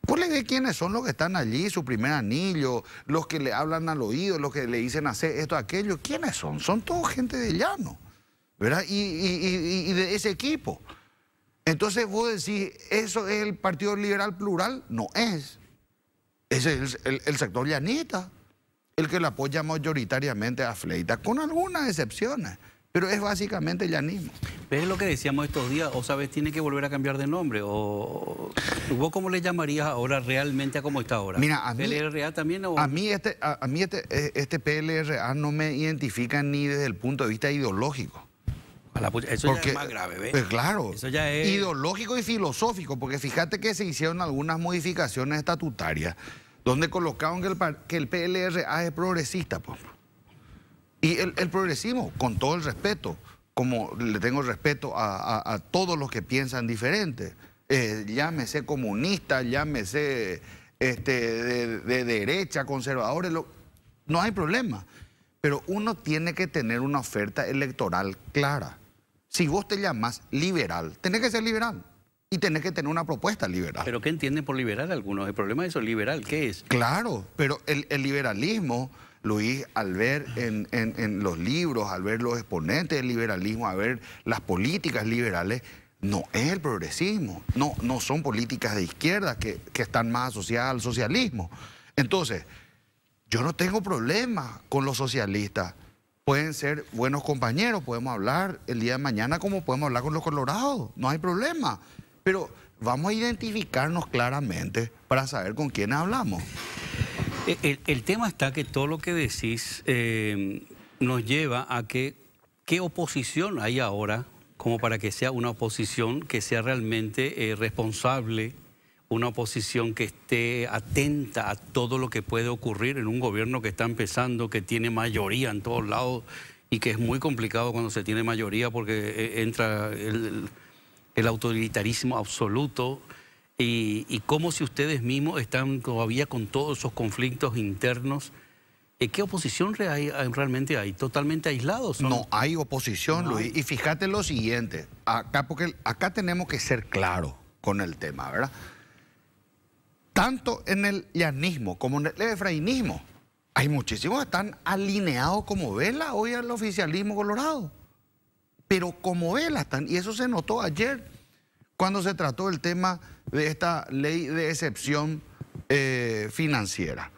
porle pues le quiénes son los que están allí, su primer anillo, los que le hablan al oído, los que le dicen hacer esto, aquello. ¿Quiénes son? Son todo gente de llano, ¿verdad? Y, y de ese equipo. Entonces vos decís, ¿eso es el Partido Liberal Plural? No es. Ese es el, sector llanista, el que le apoya mayoritariamente a Fleita, con algunas excepciones. Pero es básicamente llanismo. ¿Ves lo que decíamos estos días? O sabes, tiene que volver a cambiar de nombre. O vos cómo le llamarías ahora realmente a cómo está ahora. Mira, a mí, PLRA también a mí este, a, este, e, este PLRA no me identifica ni desde el punto de vista ideológico. Eso porque, es más grave, ¿ves? Pues claro. Ideológico y filosófico, porque fíjate que se hicieron algunas modificaciones estatutarias donde colocaron que el, que el PLRA es progresista, pues. Y el, progresismo, con todo el respeto, como le tengo respeto a, todos los que piensan diferente, eh, llámese comunista, llámese este, de, derecha, conservadores, no hay problema. Pero uno tiene que tener una oferta electoral clara si vos te llamas liberal, tenés que ser liberal. Y tenés que tener una propuesta liberal. ¿Pero qué entienden por liberal algunos? El problema es eso, liberal, ¿qué es? Claro, pero el, liberalismo, Luis, al ver en, los libros, al ver los exponentes del liberalismo, a ver las políticas liberales, no es el progresismo, no, no son políticas de izquierda que, que están más asociadas al socialismo. Entonces, yo no tengo problema con los socialistas pueden ser buenos compañeros, podemos hablar el día de mañana como podemos hablar con los colorados, no hay problema. Pero vamos a identificarnos claramente para saber con quién hablamos. E, el, tema está que todo lo que decís em, nos lleva a que qué oposición hay ahora como para que sea una oposición que sea realmente eh, responsable, una oposición que esté atenta a todo lo que puede ocurrir en un gobierno que está empezando, que tiene mayoría en todos lados y que es muy complicado cuando se tiene mayoría porque eh, entra el, autoritarismo absoluto. Y, como si ustedes mismos están todavía con todos esos conflictos internos. Eh, ¿Qué oposición realmente hay? ¿Totalmente aislados? No, hay oposición, Luis. Y fíjate lo siguiente, acá, porque acá tenemos que ser claros con el tema, ¿verdad? tanto en el yanismo como en el efrainismo, hay muchísimos que están alineados como vela hoy al oficialismo colorado. Pero como vela están, y eso se notó ayer cuando se trató el tema de esta ley de excepción eh, financiera.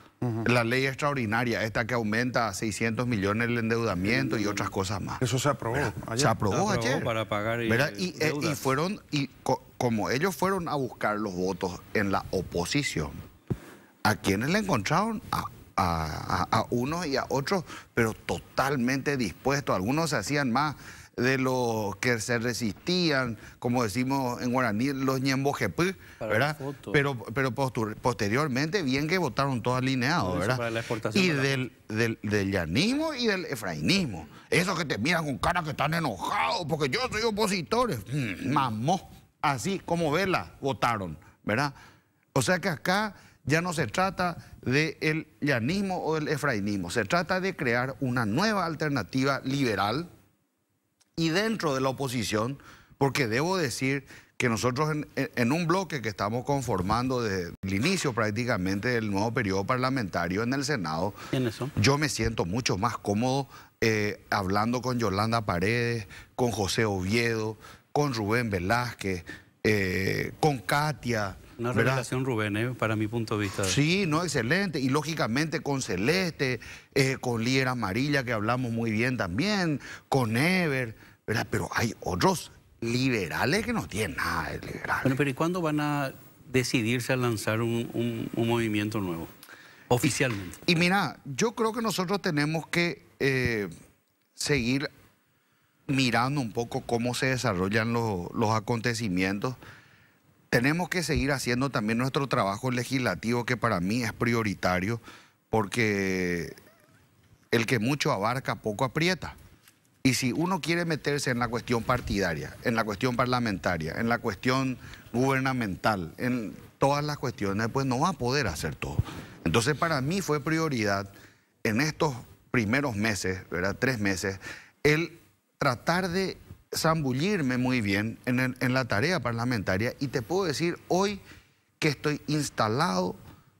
La ley extraordinaria, esta que aumenta a 600 millones el endeudamiento y otras cosas más. Eso se aprobó ayer. Se aprobó, Para pagar y, eh, fueron, y como ellos fueron a buscar los votos en la oposición, ¿a quienes le encontraron? A a, unos y a otros, pero totalmente dispuestos. Algunos se hacían más de los que se resistían, como decimos en guaraní, los ñembojepú, ¿verdad? Pero, pero posteriormente, bien que votaron todos alineados, ¿verdad? y del, del, llanismo y del efrainismo. Esos que te miran con cara que están enojados porque yo soy opositores. Mm, mamó, así como vela, votaron, ¿verdad? O sea que acá ya no se trata del llanismo o del efrainismo, se trata de crear una nueva alternativa liberal, y dentro de la oposición, porque debo decir que nosotros en, un bloque que estamos conformando desde el inicio prácticamente del nuevo periodo parlamentario en el Senado, yo me siento mucho más cómodo eh, hablando con Yolanda Paredes, con José Oviedo, con Rubén Velázquez, eh, con Katia, una relación Rubén, ¿eh? para mi punto de vista. Sí, no, excelente. Y lógicamente con Celeste, eh, con Líder Amarilla, que hablamos muy bien también, con Ever, ¿verdad? Pero hay otros liberales que no tienen nada de liberales. Bueno, pero ¿y cuándo van a decidirse a lanzar un, movimiento nuevo? Oficialmente. Y, mira, yo creo que nosotros tenemos que eh, seguir mirando un poco cómo se desarrollan los, los acontecimientos tenemos que seguir haciendo también nuestro trabajo legislativo que para mí es prioritario porque el que mucho abarca poco aprieta. Y si uno quiere meterse en la cuestión partidaria, en la cuestión parlamentaria, en la cuestión gubernamental, en todas las cuestiones, pues no va a poder hacer todo. Entonces para mí fue prioridad en estos primeros meses, ¿verdad? tres meses, el tratar de zambullirme muy bien en, la tarea parlamentaria y te puedo decir hoy que estoy instalado,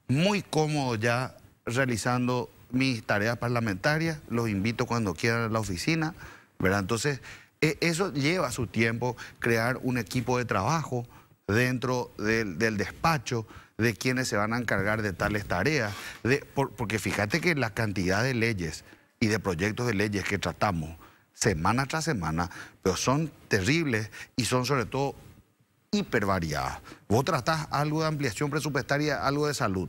muy cómodo ya realizando mis tareas parlamentarias, los invito cuando quieran a la oficina, ¿verdad? Entonces, e, eso lleva su tiempo, crear un equipo de trabajo dentro del, despacho de quienes se van a encargar de tales tareas, de, porque fíjate que la cantidad de leyes y de proyectos de leyes que tratamos semana tras semana, pero son terribles y son sobre todo hipervariadas. Vos tratás algo de ampliación presupuestaria, algo de salud.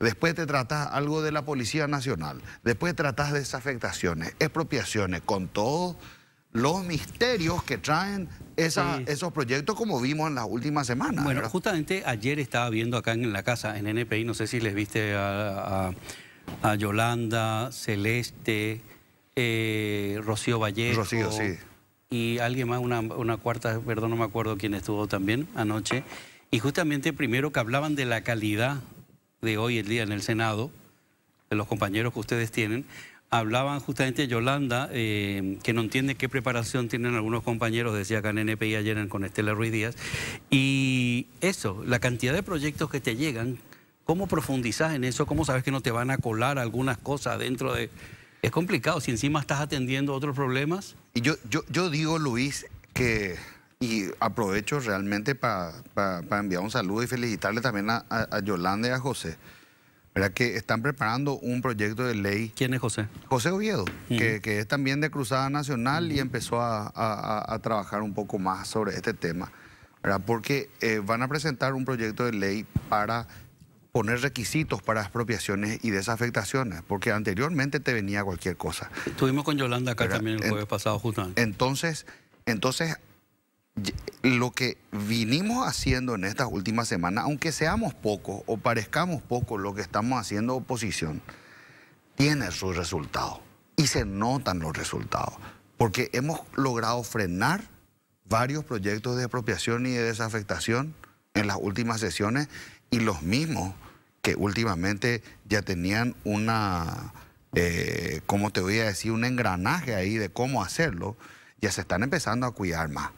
Después te tratás algo de la Policía Nacional. Después tratás desafectaciones, expropiaciones, con todos los misterios que traen esos proyectos como vimos en las últimas semanas. Bueno, justamente ayer estaba viendo acá en la casa, en NPI, no sé si les viste a Yolanda, Celeste... Eh, Rocío Vallejo. Y alguien más, una, cuarta, perdón, no me acuerdo quién estuvo también anoche. Y justamente primero que hablaban de la calidad de hoy el día en el Senado, de los compañeros que ustedes tienen, hablaban justamente Yolanda, eh, que no entiende qué preparación tienen algunos compañeros, decía acá en NPI ayer con Estela Ruiz Díaz, y eso, la cantidad de proyectos que te llegan, ¿cómo profundizas en eso? ¿Cómo sabes que no te van a colar algunas cosas dentro de es complicado si encima estás atendiendo otros problemas. Y yo, yo, yo digo, Luis, que y aprovecho realmente para enviar un saludo y felicitarle también a, Yolanda y a José. ¿Verdad? Que están preparando un proyecto de ley. ¿Quién es José? José Oviedo, que, es también de Cruzada Nacional y empezó a, trabajar un poco más sobre este tema. ¿Verdad? Porque eh, van a presentar un proyecto de ley para poner requisitos para expropiaciones y desafectaciones, porque anteriormente te venía cualquier cosa. Estuvimos con Yolanda acá también el jueves pasado, justamente. Entonces, entonces, lo que vinimos haciendo en estas últimas semanas, aunque seamos pocos o parezcamos pocos lo que estamos haciendo oposición, tiene sus resultados y se notan los resultados, porque hemos logrado frenar varios proyectos de expropiación y de desafectación en las últimas sesiones y los mismos que últimamente ya tenían una, eh, como te voy a decir? Un engranaje ahí de cómo hacerlo, ya se están empezando a cuidar más.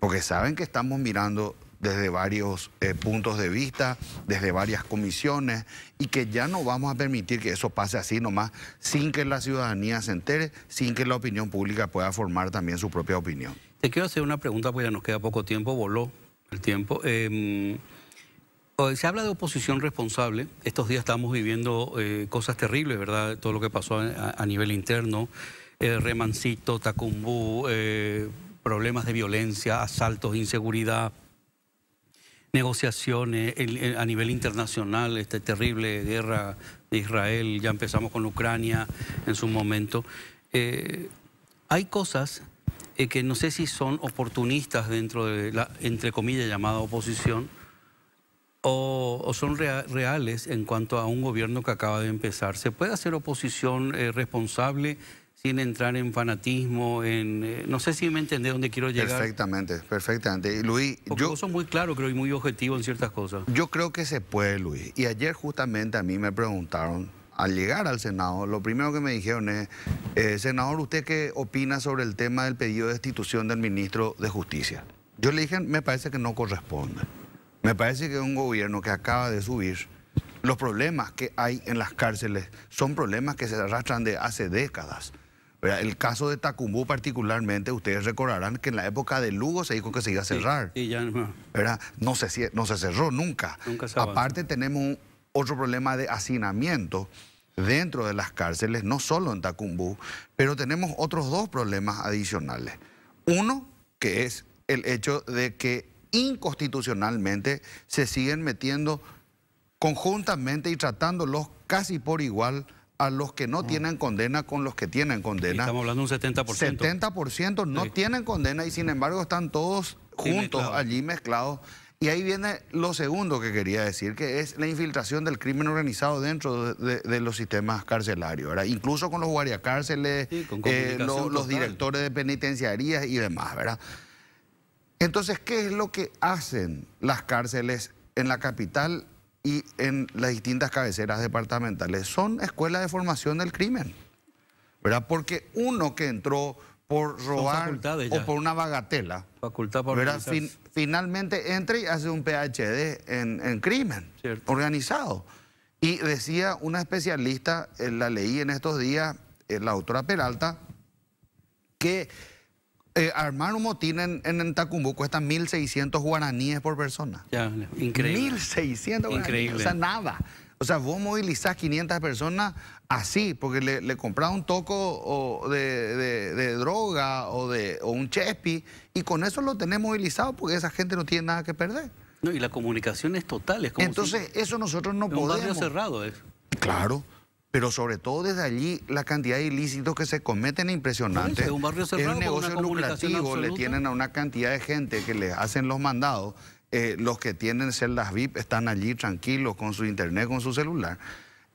Porque saben que estamos mirando desde varios eh, puntos de vista, desde varias comisiones, y que ya no vamos a permitir que eso pase así nomás, sin que la ciudadanía se entere, sin que la opinión pública pueda formar también su propia opinión. Te quiero hacer una pregunta, porque ya nos queda poco tiempo, voló el tiempo. Em, eh, se habla de oposición responsable. Estos días estamos viviendo eh, cosas terribles, ¿verdad? Todo lo que pasó a, nivel interno. Eh, remancito, Tacumbú, problemas de violencia, asaltos, inseguridad, negociaciones a nivel internacional, esta terrible guerra de Israel. Ya empezamos con Ucrania en su momento. hay cosas que no sé si son oportunistas dentro de la, entre comillas, llamada oposición o, son reales en cuanto a un gobierno que acaba de empezar? ¿Se puede hacer oposición eh, responsable sin entrar en fanatismo, en eh, no sé si me entendé dónde quiero llegar. Perfectamente, perfectamente. Y Luis, yo soy muy claro, creo, y muy objetivo en ciertas cosas. Yo creo que se puede, Luis. Y ayer justamente a mí me preguntaron, al llegar al Senado, lo primero que me dijeron es, eh, senador, ¿usted qué opina sobre el tema del pedido de destitución del ministro de Justicia? Yo le dije, me parece que no corresponde. Me parece que un gobierno que acaba de subir, los problemas que hay en las cárceles son problemas que se arrastran de hace décadas. El caso de Tacumbú particularmente, ustedes recordarán que en la época de Lugo se dijo que se iba a cerrar. Y ya no. No, se, no se cerró nunca. Aparte tenemos otro problema de hacinamiento dentro de las cárceles, no solo en Tacumbú, pero tenemos otros dos problemas adicionales. Uno, que es el hecho de que inconstitucionalmente se siguen metiendo conjuntamente y tratándolos casi por igual a los que no ah. tienen condena con los que tienen condena. Estamos hablando de un 70%. 70% no tienen condena y sin embargo están todos juntos allí mezclados. Y ahí viene lo segundo que quería decir, que es la infiltración del crimen organizado dentro de, los sistemas carcelarios, ¿verdad? Incluso con los guardiacárceles, eh, los, los directores de penitenciarías y demás, ¿verdad? Entonces, ¿qué es lo que hacen las cárceles en la capital y en las distintas cabeceras departamentales? Son escuelas de formación del crimen, ¿verdad? Porque uno que entró por robar o por una bagatela, finalmente entra y hace un PhD en, crimen organizado. Y decía una especialista, la leí en estos días, la doctora Peralta, que eh, armar un motín en, en, cuesta 1.600 guaraníes por persona. Ya, increíble. 1.600 guaraníes. Increíble. O sea, nada. O sea, vos movilizás 500 personas así, porque le, le compras un toco de, droga o, de, un chespi, y con eso lo tenés movilizado porque esa gente no tiene nada que perder. No, y la comunicación es total. Es como Entonces, eso nosotros no podemos. Un barrio cerrado es. Claro pero sobre todo desde allí la cantidad de ilícitos que se cometen es impresionante. es un negocio lucrativo, le tienen a una cantidad de gente que le hacen los mandados, eh, los que tienen celdas VIP están allí tranquilos con su internet, con su celular.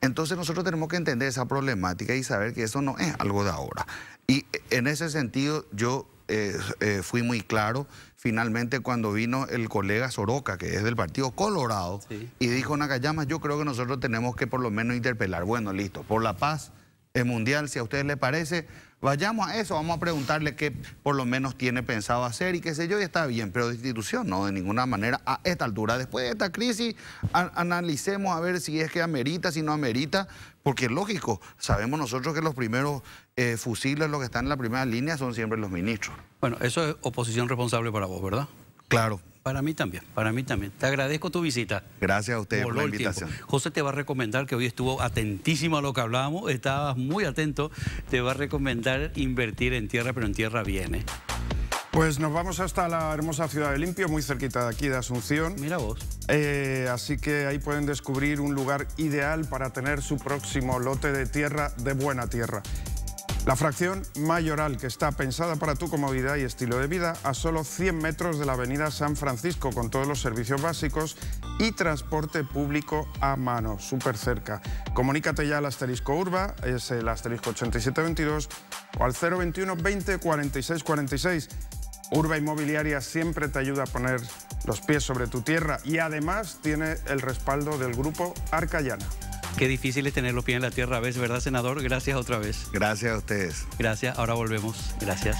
Entonces nosotros tenemos que entender esa problemática y saber que eso no es algo de ahora. Y eh, en ese sentido yo eh, fui muy claro finalmente cuando vino el colega Soroca, que es del Partido Colorado, y dijo Nakayama, yo creo que nosotros tenemos que por lo menos interpelar. Bueno, listo, por la paz el mundial, si a ustedes les parece, vayamos a eso, vamos a preguntarle qué por lo menos tiene pensado hacer y qué sé yo, y está bien, pero de institución no, de ninguna manera, a esta altura, después de esta crisis, analicemos a ver si es que amerita, si no amerita, porque es lógico, sabemos nosotros que los primeros eh, fusiles los que están en la primera línea son siempre los ministros. Bueno, eso es oposición responsable para vos, ¿verdad? Claro. Para mí también, para mí también. Te agradezco tu visita. Gracias a usted por la invitación. José te va a recomendar, que hoy estuvo atentísimo a lo que hablábamos, estabas muy atento, te va a recomendar invertir en tierra, pero en tierra viene. ¿eh? Pues nos vamos hasta la hermosa ciudad de Limpio, muy cerquita de aquí, de Asunción. Mira vos. Eh, así que ahí pueden descubrir un lugar ideal para tener su próximo lote de tierra, de buena tierra. La fracción mayoral que está pensada para tu comodidad y estilo de vida a solo 100 metros de la avenida San Francisco con todos los servicios básicos y transporte público a mano, súper cerca. Comunícate ya al asterisco urba, es el asterisco 8722 o al 021 20 46 46. Urba Inmobiliaria siempre te ayuda a poner los pies sobre tu tierra y además tiene el respaldo del grupo Arcayana. Qué difícil es tener los pies en la tierra a ¿verdad, senador? Gracias otra vez. Gracias a ustedes. Gracias, ahora volvemos. Gracias.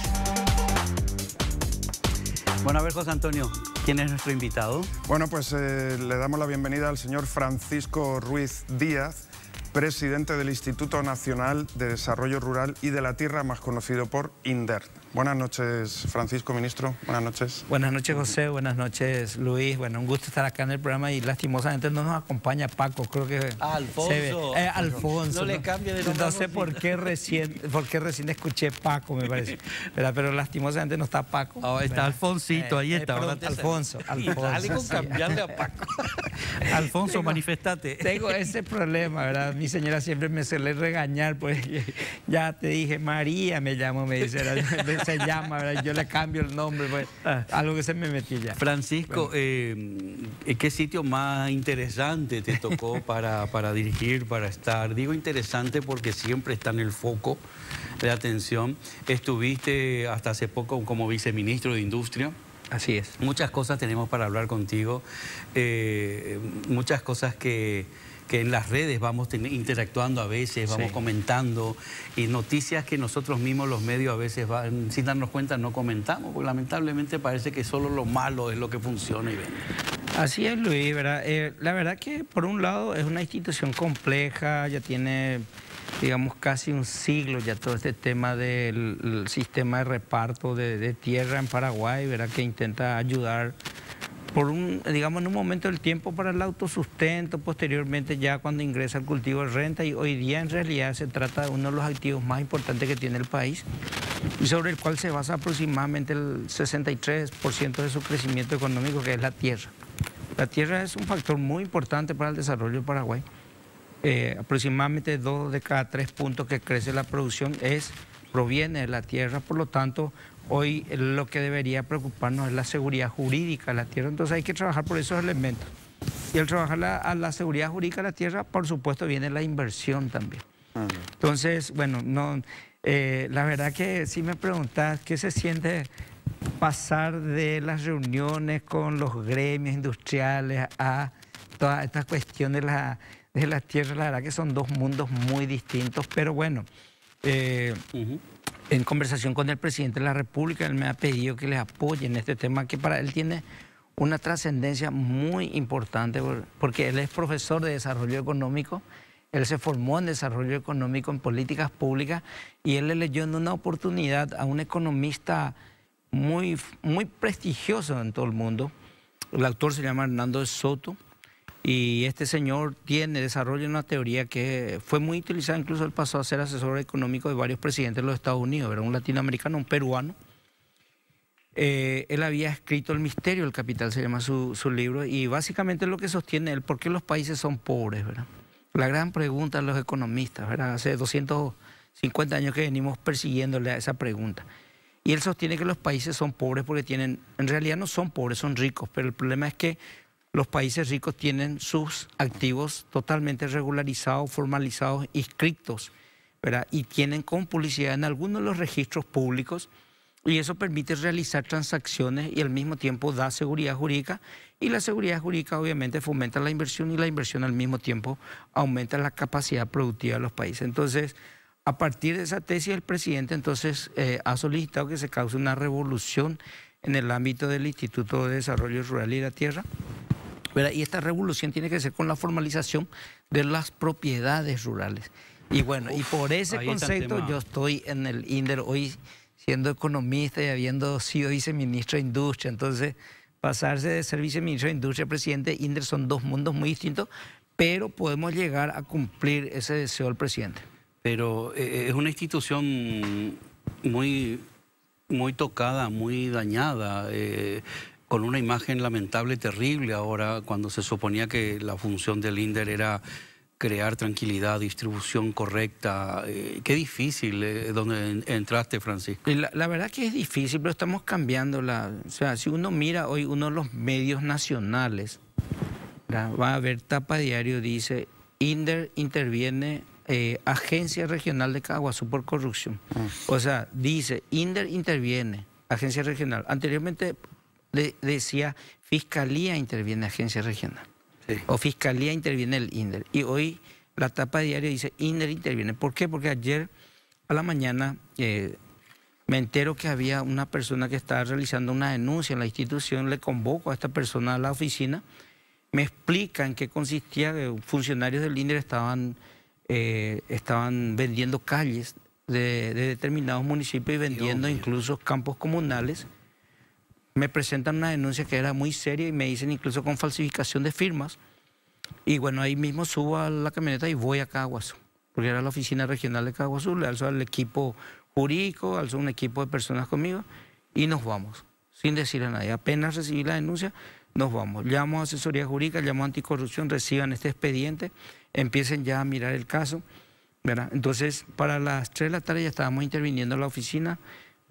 Bueno, a ver, José Antonio, ¿quién es nuestro invitado? Bueno, pues eh, le damos la bienvenida al señor Francisco Ruiz Díaz, presidente del Instituto Nacional de Desarrollo Rural y de la Tierra, más conocido por INDER. Buenas noches, Francisco, ministro. Buenas noches. Buenas noches, José. Buenas noches, Luis. Bueno, un gusto estar acá en el programa y lastimosamente no nos acompaña Paco, creo que... Alfonso. Eh, Alfonso. No, le cambie de nombre. No sé por qué, recién, por qué recién escuché Paco, me parece. Pero lastimosamente no está Paco. Ah, oh, está Alfonsito, ahí está. ¿verdad? Eh, eh, Alfonso. Alfonso. Dale con cambiarle a Paco. Alfonso, manifestate. Tengo ese problema, ¿verdad? señora siempre me le regañar, pues ya te dije, María me llamo, me dice, se llama, yo le cambio el nombre, pues, ah. algo que se me metió ya. Francisco, eh, ¿qué sitio más interesante te tocó para, para dirigir, para estar? Digo interesante porque siempre está en el foco de atención. Estuviste hasta hace poco como viceministro de Industria. Así es. Muchas cosas tenemos para hablar contigo, eh, muchas cosas que que en las redes vamos interactuando a veces, vamos comentando, y noticias que nosotros mismos los medios a veces sin darnos cuenta no comentamos, porque lamentablemente parece que solo lo malo es lo que funciona y vende. Así es, Luis, ¿verdad? Eh, la verdad que por un lado es una institución compleja, ya tiene digamos, casi un siglo ya todo este tema del sistema de reparto de, de, tierra en Paraguay, ¿verdad? que intenta ayudar por un, digamos, en un momento del tiempo para el autosustento, posteriormente ya cuando ingresa al cultivo de renta y hoy día en realidad se trata de uno de los activos más importantes que tiene el país y sobre el cual se basa aproximadamente el 63% de su crecimiento económico que es la tierra. La tierra es un factor muy importante para el desarrollo de Paraguay. Eh, aproximadamente dos de cada tres puntos que crece la producción es proviene de la tierra, por lo tanto Hoy lo que debería preocuparnos es la seguridad jurídica de la tierra, entonces hay que trabajar por esos elementos. Y al trabajar la, a la seguridad jurídica de la tierra, por supuesto, viene la inversión también. Entonces, bueno, no, eh, la verdad que si me preguntas qué se siente pasar de las reuniones con los gremios industriales a todas estas cuestiones de la, de la tierra, la verdad que son dos mundos muy distintos, pero bueno. Eh, en conversación con el presidente de la República, él me ha pedido que les apoye en este tema que para él tiene una trascendencia muy importante porque él es profesor de desarrollo económico, él se formó en desarrollo económico en políticas públicas y él le leyó en una oportunidad a un economista muy, muy prestigioso en todo el mundo. El actor se llama Hernando Soto y este señor tiene, desarrolla una teoría que fue muy utilizada, incluso él pasó a ser asesor económico de varios presidentes de los Estados Unidos, era un latinoamericano, un peruano. Eh, él había escrito El misterio del capital, se llama su, su, libro, y básicamente lo que sostiene él, ¿por qué los países son pobres? ¿verdad? La gran pregunta de los economistas, ¿verdad? hace 250 años que venimos persiguiéndole a esa pregunta. Y él sostiene que los países son pobres porque tienen, en realidad no son pobres, son ricos, pero el problema es que los países ricos tienen sus activos totalmente regularizados, formalizados, inscriptos, Y tienen con publicidad en algunos de los registros públicos y eso permite realizar transacciones y al mismo tiempo da seguridad jurídica y la seguridad jurídica obviamente fomenta la inversión y la inversión al mismo tiempo aumenta la capacidad productiva de los países. Entonces, a partir de esa tesis, el presidente entonces eh, ha solicitado que se cause una revolución en el ámbito del Instituto de Desarrollo Rural y la Tierra y esta revolución tiene que ser con la formalización de las propiedades rurales. Y bueno, y por ese concepto yo estoy en el INDER hoy siendo economista y habiendo sido viceministro de Industria. Entonces, pasarse de ser viceministro de Industria a presidente INDER son dos mundos muy distintos, pero podemos llegar a cumplir ese deseo del presidente. Pero eh, eh, es una institución muy, muy tocada, muy dañada. Eh, con una imagen lamentable, terrible ahora, cuando se suponía que la función del INDER era crear tranquilidad, distribución correcta. Eh, qué difícil eh, donde entraste, Francisco. La, la, verdad que es difícil, pero estamos cambiando la... O sea, si uno mira hoy uno de los medios nacionales, va a ver Tapa Diario, dice, INDER interviene eh, Agencia Regional de Caguazú por corrupción. Ah. O sea, dice, INDER interviene, Agencia Regional. Anteriormente decía, Fiscalía interviene agencia regional. O Fiscalía interviene el INDER. Y hoy la tapa diaria dice INDER interviene. ¿Por qué? Porque ayer a la mañana eh, me entero que había una persona que estaba realizando una denuncia en la institución, le convoco a esta persona a la oficina, me explica en qué consistía, funcionarios del INDER estaban, eh, estaban vendiendo calles de, determinados municipios y vendiendo incluso campos comunales me presentan una denuncia que era muy seria y me dicen incluso con falsificación de firmas. Y bueno, ahí mismo subo a la camioneta y voy a Caguazú, porque era la oficina regional de Caguazú, le alzo al equipo jurídico, alzo un equipo de personas conmigo y nos vamos, sin decir a nadie. Apenas recibí la denuncia, nos vamos. Llamo a asesoría jurídica, llamo a anticorrupción, reciban este expediente, empiecen ya a mirar el caso. ¿verdad? Entonces, para las 3 de la tarde ya estábamos interviniendo en la oficina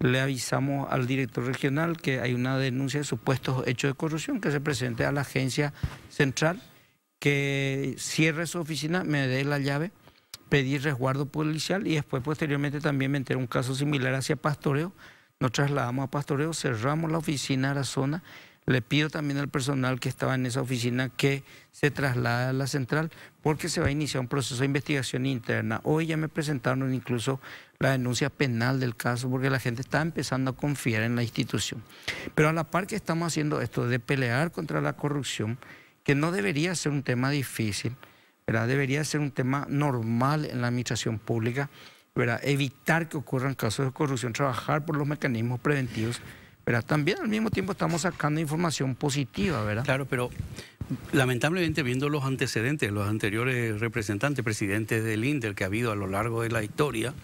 le avisamos al director regional que hay una denuncia de supuestos hechos de corrupción, que se presente a la agencia central, que cierre su oficina, me dé la llave, pedí resguardo policial y después posteriormente también me enteré un caso similar hacia Pastoreo. Nos trasladamos a Pastoreo, cerramos la oficina de la zona le pido también al personal que estaba en esa oficina que se traslade a la central porque se va a iniciar un proceso de investigación interna. Hoy ya me presentaron incluso la denuncia penal del caso porque la gente está empezando a confiar en la institución. Pero a la par que estamos haciendo esto de pelear contra la corrupción, que no debería ser un tema difícil, debería ser un tema normal en la administración pública, evitar que ocurran casos de corrupción, trabajar por los mecanismos preventivos. Pero También al mismo tiempo estamos sacando información positiva, ¿verdad? Claro, pero lamentablemente viendo los antecedentes, los anteriores representantes, presidentes del INDER que ha habido a lo largo de la historia,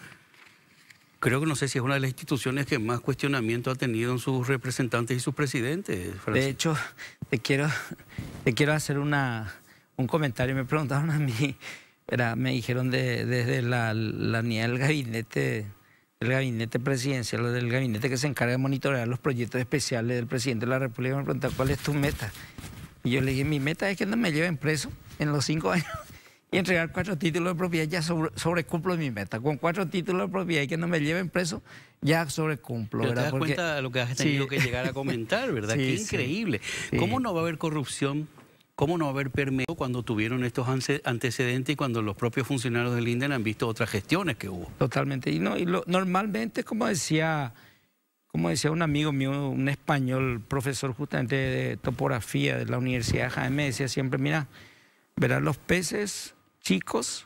creo que no sé si es una de las instituciones que más cuestionamiento ha tenido en sus representantes y sus presidentes. De hecho, te quiero, te quiero hacer una, un comentario. Me preguntaron a mí, me dijeron desde la, la niña del gabinete el gabinete presidencial, del gabinete que se encarga de monitorear los proyectos especiales del presidente de la República, me preguntaba, ¿cuál es tu meta? Y yo le dije, mi meta es que no me lleven preso en los cinco años y entregar cuatro títulos de propiedad, ya sobre, sobrecumplo mi meta. Con cuatro títulos de propiedad y que no me lleven preso, ya sobrecumplo. cumplo te das cuenta de lo que has tenido que llegar a comentar, ¿verdad? Qué increíble. ¿Cómo no va a haber corrupción ¿Cómo no haber permitido cuando tuvieron estos antecedentes y cuando los propios funcionarios del INDEN han visto otras gestiones que hubo? Totalmente. Y, no, y normalmente, como decía, como decía un amigo mío, un español, profesor justamente de topografía de la Universidad de Jaén, decía siempre, mira, verá los peces chicos,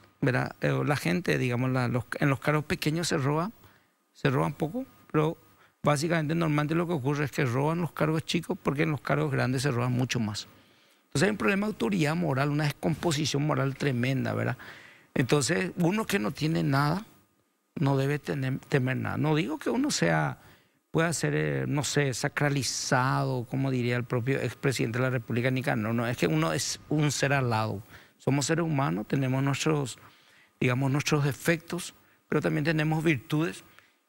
eh, la gente, digamos, en los cargos pequeños se roba, se roban poco, pero básicamente normalmente lo que ocurre es que roban los cargos chicos porque en los cargos grandes se roban mucho más. Entonces hay un problema de autoridad moral, una descomposición moral tremenda, ¿verdad? Entonces, uno que no tiene nada, no debe tener, temer nada. No digo que uno sea, pueda ser, eh, no sé, sacralizado, como diría el propio expresidente de la República Nicaragua. No, no, es que uno es un ser alado. Somos seres humanos, tenemos nuestros, digamos, nuestros defectos, pero también tenemos virtudes.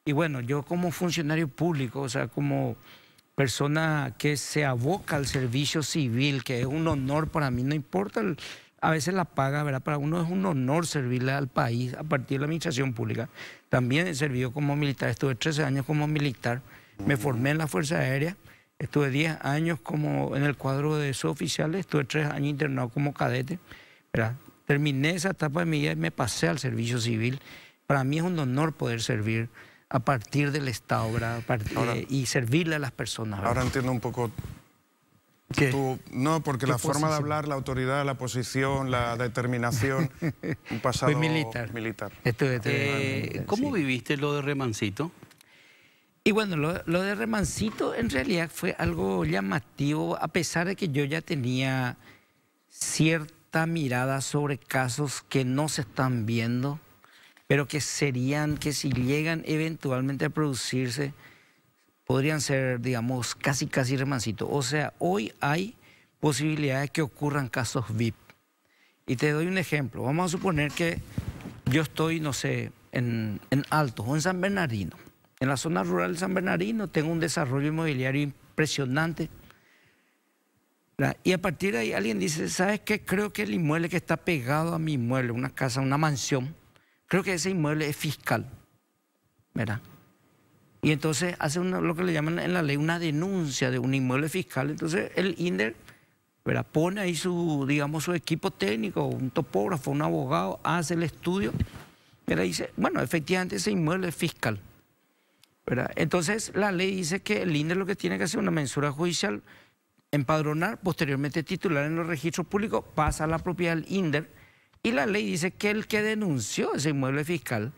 Y bueno, yo como funcionario público, o sea, como persona que se aboca al servicio civil, que es un honor para mí, no importa, a veces la paga, ¿verdad? Para uno es un honor servirle al país a partir de la administración pública. También he servido como militar, estuve 13 años como militar, me formé en la Fuerza Aérea, estuve 10 años como en el cuadro de suboficiales, estuve 3 años internado como cadete, ¿verdad? Terminé esa etapa de mi vida y me pasé al servicio civil. Para mí es un honor poder servir a partir del Estado, obra y servirle a las personas. Ahora entiendo un poco no, porque la forma de hablar, la autoridad, la posición, la determinación, un pasado pues militar. Eh, ¿Cómo viviste lo de Remancito? Y bueno, lo, de Remancito en realidad fue algo llamativo, a pesar de que yo ya tenía cierta mirada sobre casos que no se están viendo, pero que serían, que si llegan eventualmente a producirse, podrían ser, digamos, casi, casi remancitos. O sea, hoy hay posibilidades que ocurran casos VIP. Y te doy un ejemplo. Vamos a suponer que yo estoy, no sé, en, en Altos o en San Bernardino. En la zona rural de San Bernardino tengo un desarrollo inmobiliario impresionante. Y a partir de ahí alguien dice, ¿sabes qué? Creo que el inmueble que está pegado a mi inmueble, una casa, una mansión, creo que ese inmueble es fiscal, ¿verdad? Y entonces hace lo que le llaman en la ley una denuncia de un inmueble fiscal. Entonces el INDER ¿verdad? pone ahí su, digamos, su equipo técnico, un topógrafo, un abogado, hace el estudio, ¿verdad? dice, bueno, efectivamente ese inmueble es fiscal. ¿verdad? Entonces la ley dice que el INDER lo que tiene que hacer es una mensura judicial, empadronar, posteriormente titular en los registros públicos, pasa a la propiedad del INDER y la ley dice que el que denunció ese inmueble fiscal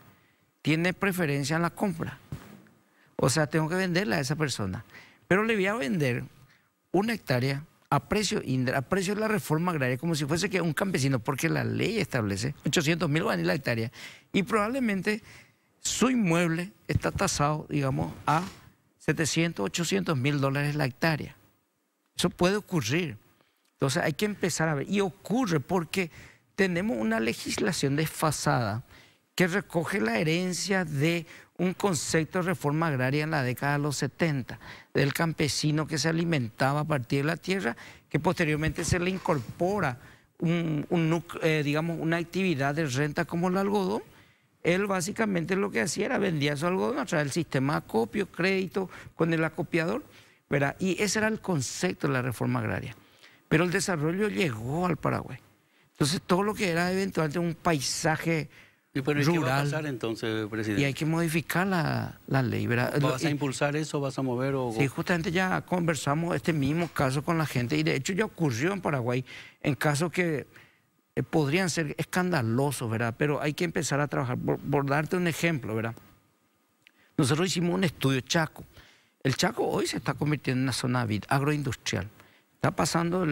tiene preferencia en la compra. O sea, tengo que venderla a esa persona. Pero le voy a vender una hectárea a precio, a precio de la reforma agraria, como si fuese que un campesino, porque la ley establece 800 mil la hectárea. Y probablemente su inmueble está tasado, digamos, a 700, 800 mil dólares la hectárea. Eso puede ocurrir. Entonces hay que empezar a ver. Y ocurre porque tenemos una legislación desfasada que recoge la herencia de un concepto de reforma agraria en la década de los 70, del campesino que se alimentaba a partir de la tierra, que posteriormente se le incorpora un, eh, digamos, una actividad de renta como el algodón. Él básicamente lo que hacía era vendía su algodón a través del sistema de acopio, crédito, con el acopiador, ¿verdad? Y ese era el concepto de la reforma agraria. Pero el desarrollo llegó al Paraguay. Entonces, todo lo que era eventualmente un paisaje ¿Y entonces, presidente? Y hay que modificar la, ley, ¿verdad? ¿Vas a impulsar eso? ¿Vas a mover? O... Sí, justamente ya conversamos este mismo caso con la gente y de hecho ya ocurrió en Paraguay en casos que eh, podrían ser escandalosos, ¿verdad? Pero hay que empezar a trabajar. Por, por, darte un ejemplo, ¿verdad? Nosotros hicimos un estudio Chaco. El Chaco hoy se está convirtiendo en una zona agroindustrial. Está pasando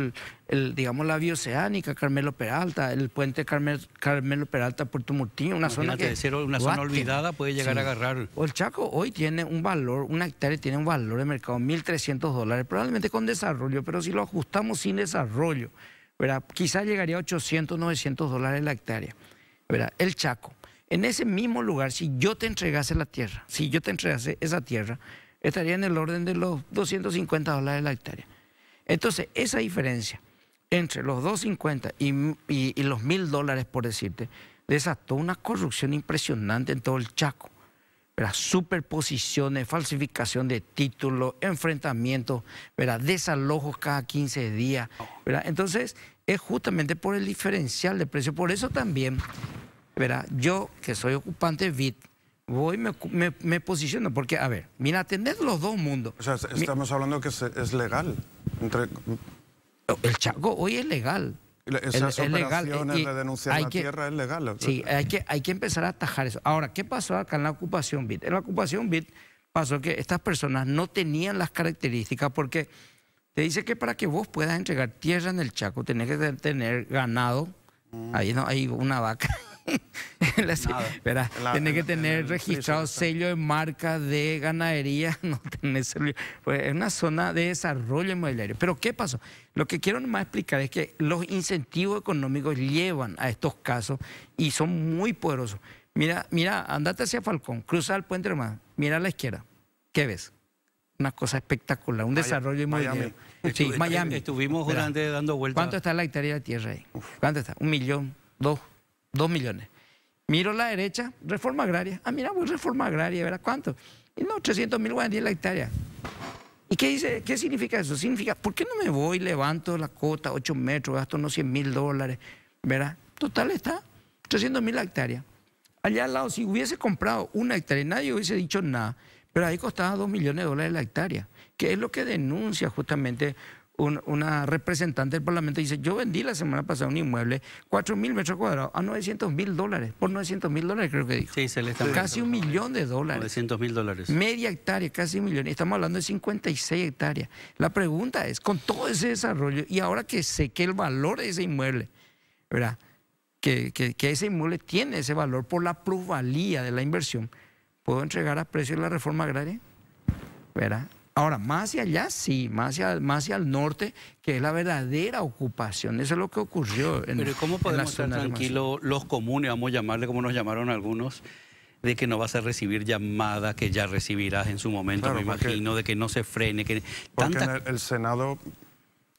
el, digamos, la bioceánica, Carmelo Peralta, el puente Carmelo Peralta, Puerto Murtiño, una zona que... una zona olvidada puede llegar a agarrar... el Chaco hoy tiene un valor, una hectárea tiene un valor de mercado, 1.300 dólares, probablemente con desarrollo, pero si lo ajustamos sin desarrollo, ¿verdad? quizás llegaría a 800, 900 dólares la hectárea. El Chaco. En ese mismo lugar, si yo te entregase la tierra, si yo te entregase esa tierra, estaría en el orden de los 250 dólares la hectárea. Entonces, esa diferencia entre los 250 y, los mil dólares, por decirte, desató una corrupción impresionante en todo el Chaco. Superposiciones, falsificación de títulos, enfrentamientos, desalojos cada 15 días. ¿verdad? Entonces, es justamente por el diferencial de precio. Por eso también, yo que soy ocupante VIT, voy, me, posiciono, porque, a ver, mira, tener los dos mundos. O sea, estamos hablando que es, legal. El Chaco hoy es legal. Esas es, operaciones legal. de denunciar la tierra es legal. Sí, hay que, hay que empezar a atajar eso. Ahora, ¿qué pasó acá en la ocupación BIT? En la ocupación BIT pasó que estas personas no tenían las características porque te dice que para que vos puedas entregar tierra en el Chaco tenés que tener ganado. Mm. Ahí no hay una vaca. tiene que tener registrado sello de marca de ganadería, no pues es una zona de desarrollo inmobiliario. Pero ¿qué pasó? Lo que quiero nomás explicar es que los incentivos económicos llevan a estos casos y son muy poderosos. Mira, mira, andate hacia Falcón, cruza el puente hermano, mira a la izquierda, ¿qué ves? Una cosa espectacular, un desarrollo inmobiliario. Miami. Sí, Miami. Estuvimos durante dando vueltas. ¿Cuánto está la hectárea de tierra ahí? ¿Cuánto está? Un millón, dos, Dos millones. Miro a la derecha, reforma agraria. Ah, mira, a reforma agraria, ¿verdad? ¿Cuánto? Y no, 300 mil guaraníes la hectárea. ¿Y qué, dice, qué significa eso? Significa, ¿por qué no me voy, levanto la cota 8 metros, gasto unos 100 mil dólares? ¿Verdad? Total está 300 mil hectáreas. Allá al lado, si hubiese comprado una hectárea, nadie hubiese dicho nada, pero ahí costaba 2 millones de dólares la hectárea, que es lo que denuncia justamente una representante del Parlamento dice, yo vendí la semana pasada un inmueble, 4 mil metros cuadrados, a 900 mil dólares, por 900 mil dólares creo que dijo. Sí, se le está Casi un millón de dólares. mil dólares. Media hectárea, casi un millón. Estamos hablando de 56 hectáreas. La pregunta es, con todo ese desarrollo, y ahora que sé que el valor de ese inmueble, ¿verdad? Que, que ese inmueble tiene ese valor por la plusvalía de la inversión, ¿puedo entregar a precio de la reforma agraria? ¿Verdad? Ahora, más allá, sí, más hacia, más hacia el norte, que es la verdadera ocupación. Eso es lo que ocurrió en Pero ¿cómo podemos estar tranquilos los comunes, vamos a llamarle como nos llamaron algunos, de que no vas a recibir llamada que ya recibirás en su momento, me imagino, de que no se frene? que Porque en el Senado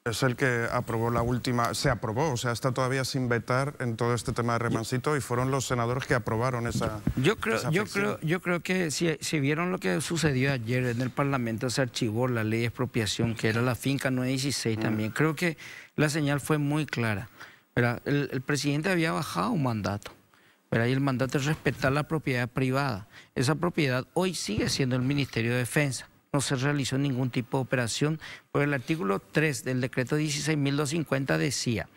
es el que aprobó la última, se aprobó, o sea, está todavía sin vetar en todo este tema de remancito y fueron los senadores que aprobaron esa. Yo creo, yo creo, yo creo que si, vieron lo que sucedió ayer en el Parlamento, se archivó la ley de expropiación, que era la finca 916 mm. también. Creo que la señal fue muy clara. El, el presidente había bajado un mandato. Pero ahí el mandato es respetar la propiedad privada. Esa propiedad hoy sigue siendo el Ministerio de Defensa no se realizó ningún tipo de operación, por el artículo 3 del decreto 16.250 decía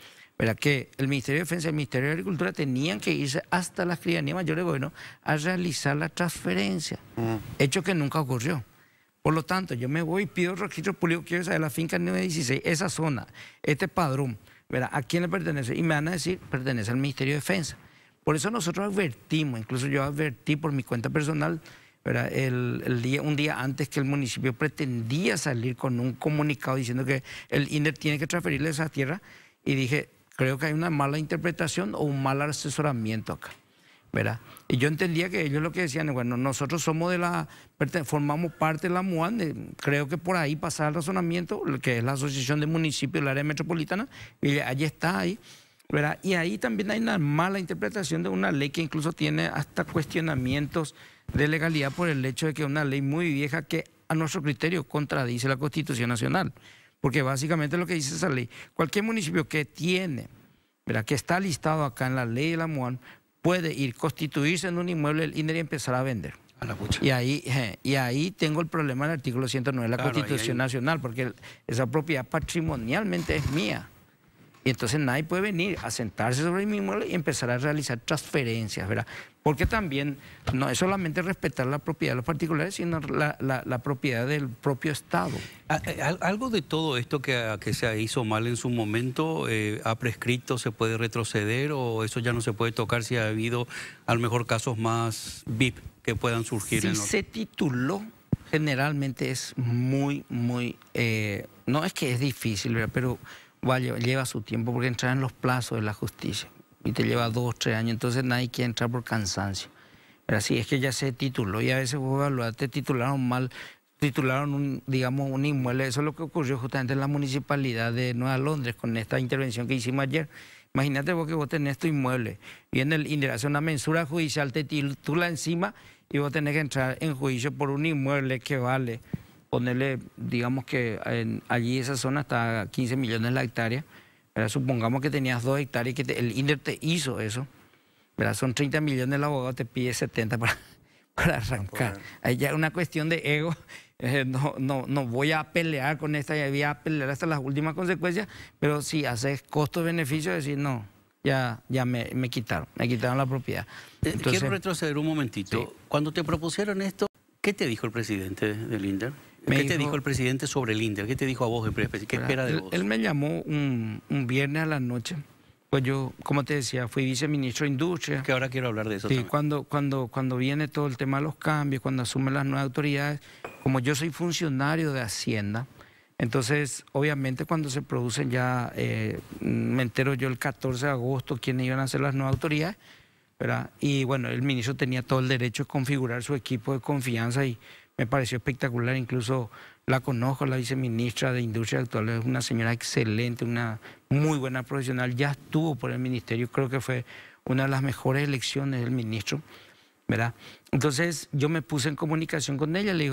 que el Ministerio de Defensa y el Ministerio de Agricultura tenían que irse hasta las mayor mayores bueno a realizar la transferencia, mm. hecho que nunca ocurrió. Por lo tanto, yo me voy y pido registro público, quiero saber la finca 916, esa zona, este padrón, ¿verdad? ¿a quién le pertenece? Y me van a decir, pertenece al Ministerio de Defensa. Por eso nosotros advertimos, incluso yo advertí por mi cuenta personal, el, día, un día antes que el municipio pretendía salir con un comunicado diciendo que el INDER tiene que transferirle esa tierra y dije, creo que hay una mala interpretación o un mal asesoramiento acá. ¿verdad? Y yo entendía que ellos lo que decían, bueno, nosotros somos de la, formamos parte de la MUAN, eh, creo que por ahí pasa el razonamiento, que es la Asociación de Municipios del Área Metropolitana, y allí está ahí. Y ahí también hay una mala interpretación de una ley que incluso tiene hasta cuestionamientos de legalidad por el hecho de que es una ley muy vieja que a nuestro criterio contradice la Constitución Nacional. Porque básicamente lo que dice esa ley, cualquier municipio que tiene, que está listado acá en la ley de la MUAN, puede ir, constituirse en un inmueble del y empezar a vender. y ahí, y ahí tengo el problema del artículo 109 de la Constitución Nacional, porque esa propiedad patrimonialmente es mía. Y entonces nadie puede venir a sentarse sobre el mismo y empezar a realizar transferencias, ¿verdad? Porque también no es solamente respetar la propiedad de los particulares, sino la, propiedad del propio Estado. Ah, eh, ¿Algo de todo esto que, ah, que se hizo mal en su momento eh, ha prescrito, se puede retroceder o eso ya no se puede tocar si ha habido a lo mejor casos más VIP que puedan surgir? Si se tituló, generalmente es muy, muy... Eh, no es que es difícil, ¿verdad? pero lleva, su tiempo porque entra en los plazos de la justicia y te lleva dos, tres años, entonces nadie quiere entrar por cansancio. Pero así es que ya se tituló y a veces te titularon mal, titularon, un, digamos, un inmueble. Eso es lo que ocurrió justamente en la municipalidad de Nueva Londres con esta intervención que hicimos ayer. Imagínate vos que vos tenés tu inmueble, viene el INDER, una mensura judicial, te titula encima y vos tenés que entrar en juicio por un inmueble que vale ponerle, digamos que allí esa zona está 15 millones la hectárea, supongamos que tenías dos hectáreas, y que el INDER te hizo eso, son 30 millones, el abogado te pide 70 para, para arrancar. Ahí ya una cuestión de ego. Eh, no, no, voy a pelear con esta, ya voy a pelear hasta las últimas consecuencias, pero si haces costo-beneficio, decir no, ya, ya me, me, quitaron, me quitaron la propiedad. Eh, quiero retroceder un momentito. Cuando te propusieron esto, ¿qué te dijo el presidente del INDER? ¿Qué te dijo el presidente sobre el Inde? ¿Qué te dijo a vos? ¿Qué espera de vos? Él, me llamó un, viernes a la noche. Pues yo, como te decía, fui viceministro de Industria. Que ahora quiero hablar de eso. Sí, también. Cuando, cuando, cuando viene todo el tema de los cambios, cuando asumen las nuevas autoridades, como yo soy funcionario de Hacienda, entonces, obviamente, cuando se producen ya, eh, me entero yo el 14 de agosto quiénes iban a ser las nuevas autoridades, ¿verdad? Y bueno, el ministro tenía todo el derecho de configurar su equipo de confianza y me pareció espectacular, incluso la conozco, la viceministra de Industria Actual, es una señora excelente, una muy buena profesional, ya estuvo por el ministerio, creo que fue una de las mejores elecciones del ministro, ¿verdad? Entonces yo me puse en comunicación con ella, le,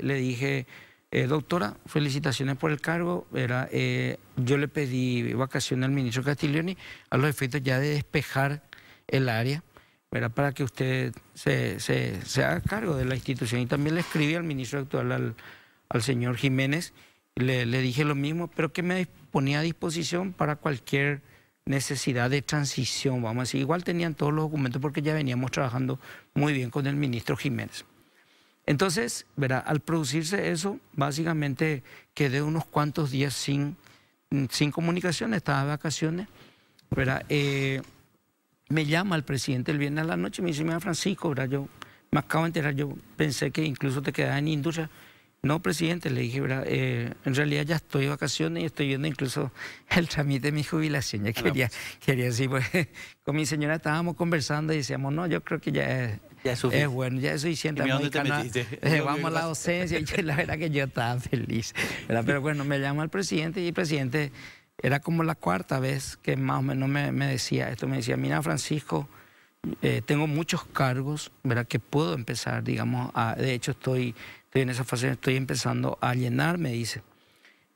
le, dije, eh, doctora, felicitaciones por el cargo, eh, yo le pedí vacaciones al ministro Castiglioni a los efectos ya de despejar el área para que usted se, se, se, haga cargo de la institución. Y también le escribí al ministro actual, al, al señor Jiménez, le, le, dije lo mismo, pero que me ponía a disposición para cualquier necesidad de transición, vamos a decir. Igual tenían todos los documentos porque ya veníamos trabajando muy bien con el ministro Jiménez. Entonces, verá al producirse eso, básicamente quedé unos cuantos días sin, sin comunicación, estaba de vacaciones. ¿verdad? Eh, me llama el presidente el viernes a la noche y me dice, mira Francisco, ¿verdad? yo me acabo de enterar, yo pensé que incluso te quedaba en industria. No, presidente, le dije, eh, en realidad ya estoy de vacaciones y estoy viendo incluso el trámite de mi jubilación. Ya ah, quería, pues. quería decir, pues, con mi señora estábamos conversando y decíamos, no, yo creo que ya es, ya es, es bueno, ya es suficiente. vamos a la docencia. y la verdad que yo estaba feliz. Pero bueno, me llama el presidente y el presidente era como la cuarta vez que más o menos me, decía esto, me decía, mira Francisco, eh, tengo muchos cargos, ¿verdad? Que puedo empezar, digamos, de hecho estoy, estoy, en esa fase, estoy empezando a llenar, me dice.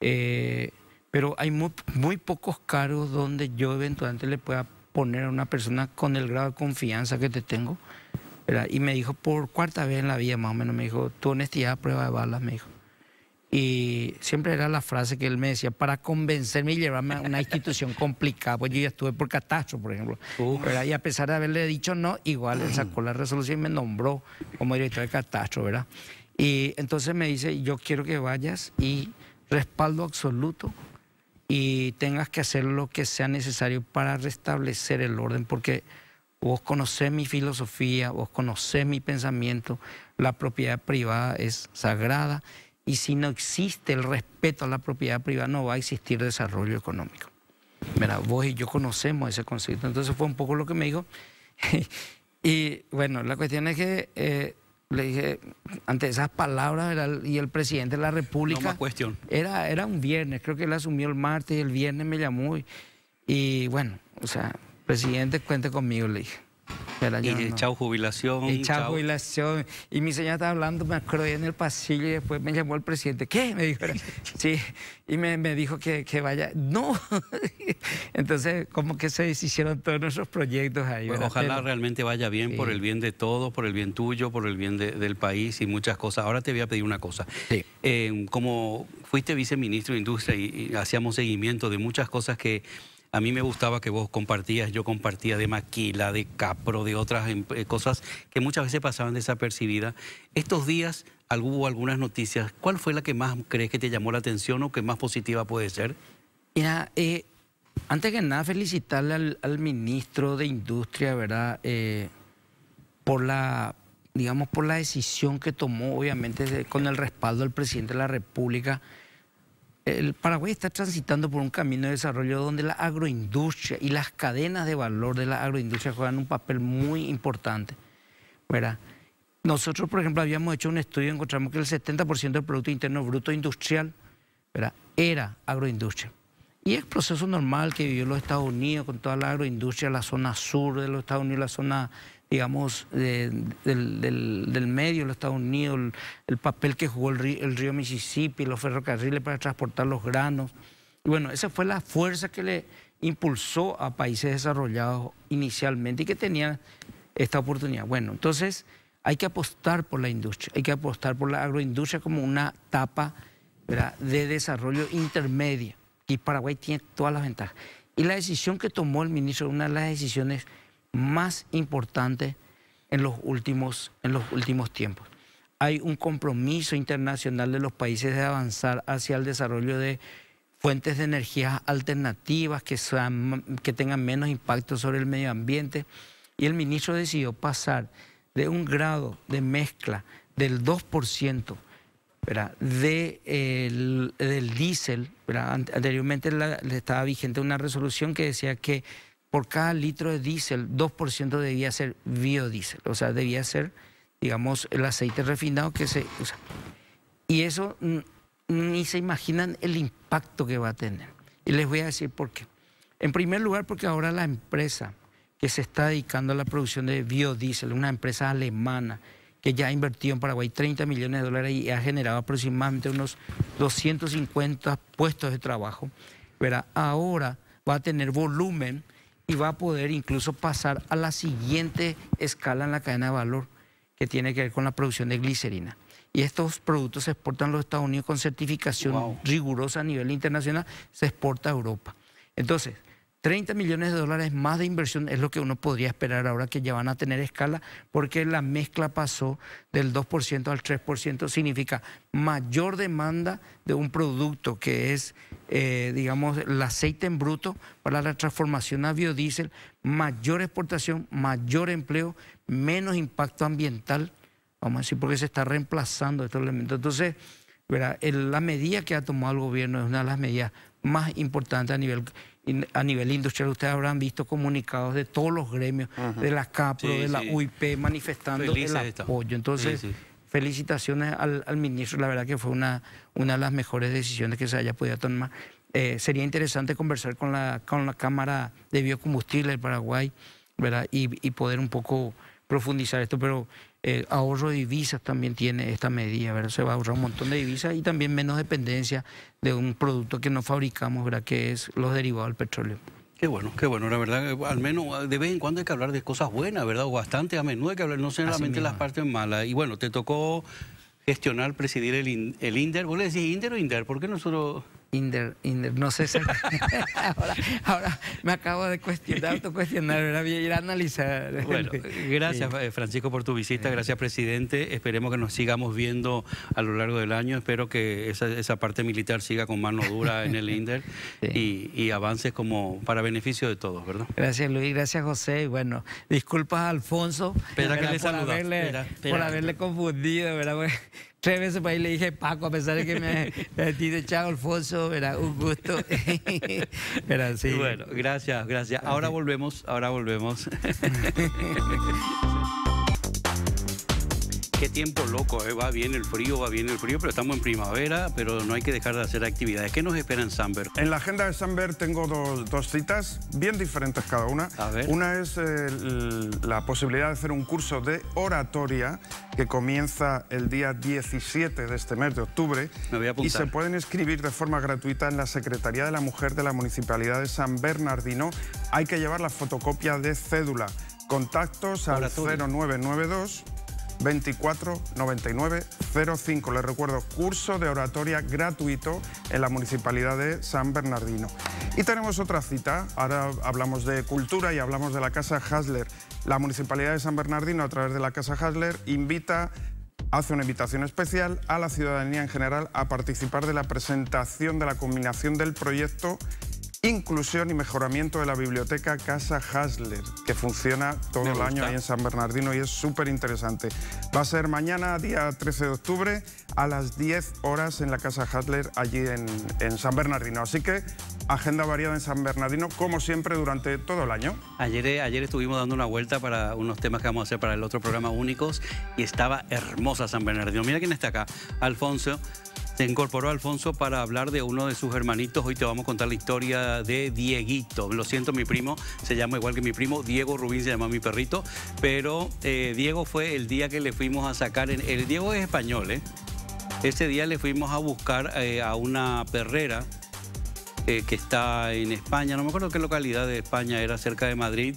Eh, pero hay muy, muy, pocos cargos donde yo eventualmente le pueda poner a una persona con el grado de confianza que te tengo. ¿verdad? Y me dijo por cuarta vez en la vida, más o menos, me dijo, tu honestidad prueba de balas, me dijo. Y siempre era la frase que él me decía para convencerme y llevarme a una institución complicada, pues yo ya estuve por catastro, por ejemplo. Y a pesar de haberle dicho no, igual él sacó la resolución y me nombró como director de catastro, ¿verdad? Y entonces me dice, yo quiero que vayas y respaldo absoluto y tengas que hacer lo que sea necesario para restablecer el orden, porque vos conocés mi filosofía, vos conocés mi pensamiento, la propiedad privada es sagrada y si no existe el respeto a la propiedad privada, no va a existir desarrollo económico. Mira, vos y yo conocemos ese concepto. Entonces fue un poco lo que me dijo. y bueno, la cuestión es que eh, le dije, ante esas palabras, y el presidente de la República... No cuestión. Era, era un viernes, creo que él asumió el martes y el viernes me llamó. Y, y bueno, o sea, presidente, cuente conmigo, le dije. Y chau jubilación. Y chau, jubilación. Y mi señora estaba hablando, me acuerdo, en el pasillo y después me llamó el presidente. ¿Qué? Me dijo. sí. Y me, dijo que, vaya. No. Entonces, como que se hicieron todos nuestros proyectos ahí. ojalá realmente vaya bien por el bien de todos, por el bien tuyo, por el bien del país y muchas cosas. Ahora te voy a pedir una cosa. Sí. Eh, como fuiste viceministro de Industria y hacíamos seguimiento de muchas cosas que a mí me gustaba que vos compartías, yo compartía de maquila, de capro, de otras em, eh, cosas que muchas veces pasaban desapercibidas. Estos días hubo algunas noticias. ¿Cuál fue la que más crees que te llamó la atención o que más positiva puede ser? Mira, eh, antes que nada felicitarle al, ministro de Industria, ¿verdad? Eh, por la, digamos, por la decisión que tomó, obviamente, con el respaldo del presidente de la República el Paraguay está transitando por un camino de desarrollo donde la agroindustria y las cadenas de valor de la agroindustria juegan un papel muy importante. Nosotros, por ejemplo, habíamos hecho un estudio y encontramos que el 70% del Producto Interno Bruto Industrial era agroindustria. Y es proceso normal que vivió los Estados Unidos con toda la agroindustria, la zona sur de los Estados Unidos, la zona digamos, del, medio de los Estados Unidos, el, papel que jugó el río, el Mississippi, los ferrocarriles para transportar los granos. Y bueno, esa fue la fuerza que le impulsó a países desarrollados inicialmente y que tenían esta oportunidad. Bueno, entonces hay que apostar por la industria, hay que apostar por la agroindustria como una etapa de desarrollo intermedia. Y Paraguay tiene todas las ventajas. Y la decisión que tomó el ministro, una de las decisiones más importante en los últimos, en los últimos tiempos. Hay un compromiso internacional de los países de avanzar hacia el desarrollo de fuentes de energías alternativas que, sean, que tengan menos impacto sobre el medio ambiente. Y el ministro decidió pasar de un grado de mezcla del 2% De, del diésel. Anteriormente estaba vigente una resolución que decía que por cada litro de diésel, 2% debía ser biodiesel, o sea, debía ser, digamos, el aceite refinado que se usa. Y eso ni se imaginan el impacto que va a tener. Y les voy a decir por qué. En primer lugar, porque ahora la empresa que se está dedicando a la producción de biodiesel, una empresa alemana que ya ha invertido en Paraguay 30 millones de dólares y ha generado aproximadamente unos 250 puestos de trabajo, ahora va a tener volumen y va a poder incluso pasar a la siguiente escala en la cadena de valor que tiene que ver con la producción de glicerina. Y estos productos se exportan a los Estados Unidos con certificación rigurosa a nivel internacional, se exporta a Europa. Entonces, 30 millones de dólares más de inversión es lo que uno podría esperar ahora que ya van a tener escala, porque la mezcla pasó del 2% al 3%, significa mayor demanda de un producto que es, eh, digamos, el aceite en bruto para la transformación a biodiesel, mayor exportación, mayor empleo, menos impacto ambiental, vamos a decir, porque se está reemplazando estos elementos. Entonces, la medida que ha tomado el gobierno es una de las medidas más importantes a nivel a nivel industrial ustedes habrán visto comunicados de todos los gremios, de la CAPRO, de la UIP, manifestando el apoyo. Entonces, felicitaciones al, ministro, la verdad que fue una, una de las mejores decisiones que se haya podido tomar. Eh, sería interesante conversar con la, con la Cámara de Biocombustible del Paraguay ¿verdad? Y, y poder un poco profundizar esto, pero eh, ahorro de divisas también tiene esta medida, ¿verdad? Se va a ahorrar un montón de divisas y también menos dependencia de un producto que no fabricamos, ¿verdad? Que es los derivados del petróleo. Qué bueno, qué bueno, la verdad, eh, al menos ah, de vez en cuando hay que hablar de cosas buenas, ¿verdad? O bastante a menudo hay que hablar, no solamente las partes malas. Y bueno, te tocó gestionar, presidir el, el INDER. ¿Vos le decís INDER o INDER? ¿Por qué nosotros...? Inder, Inder, no sé ahora, ahora, me acabo de cuestionar, cuestionar, era ir a analizar. Bueno, gracias eh, Francisco por tu visita, gracias presidente. Esperemos que nos sigamos viendo a lo largo del año. Espero que esa, parte militar siga con mano dura en el Inder y, avances como para beneficio de todos, ¿verdad? Gracias Luis, gracias José. Y bueno, disculpas Alfonso por, haberle, por haberle confundido, ¿verdad? Tres veces por ahí le dije Paco, a pesar de que me he echado foso, era un gusto. Bueno, gracias, gracias. Ahora volvemos, ahora volvemos. Qué tiempo loco, eh, va bien el frío, va bien el frío, pero estamos en primavera, pero no hay que dejar de hacer actividades. ¿Qué nos espera en Sanber? En la agenda de Sanber tengo dos, citas bien diferentes cada una. Una es eh, la posibilidad de hacer un curso de oratoria que comienza el día 17 de este mes de octubre y se pueden escribir de forma gratuita en la Secretaría de la Mujer de la Municipalidad de San Bernardino. Hay que llevar la fotocopia de cédula. Contactos al 0992 05. Les recuerdo, curso de oratoria gratuito en la Municipalidad de San Bernardino. Y tenemos otra cita, ahora hablamos de cultura y hablamos de la Casa Hasler. La Municipalidad de San Bernardino, a través de la Casa Hasler, invita hace una invitación especial a la ciudadanía en general a participar de la presentación de la combinación del proyecto inclusión y mejoramiento de la biblioteca Casa Hasler, que funciona todo el año ahí en San Bernardino y es súper interesante. Va a ser mañana, día 13 de octubre, a las 10 horas en la Casa Hasler, allí en, San Bernardino. Así que agenda variada en San Bernardino, como siempre, durante todo el año. Ayer, eh, ayer estuvimos dando una vuelta para unos temas que vamos a hacer para el otro programa Únicos y estaba hermosa San Bernardino. Mira quién está acá, Alfonso. Se incorporó Alfonso para hablar de uno de sus hermanitos. Hoy te vamos a contar la historia de Dieguito. Lo siento, mi primo se llama igual que mi primo. Diego Rubín se llama mi perrito. Pero eh, Diego fue el día que le fuimos a sacar. En... el Diego es español, ¿eh? Ese día le fuimos a buscar eh, a una perrera eh, que está en España. No me acuerdo qué localidad de España era, cerca de Madrid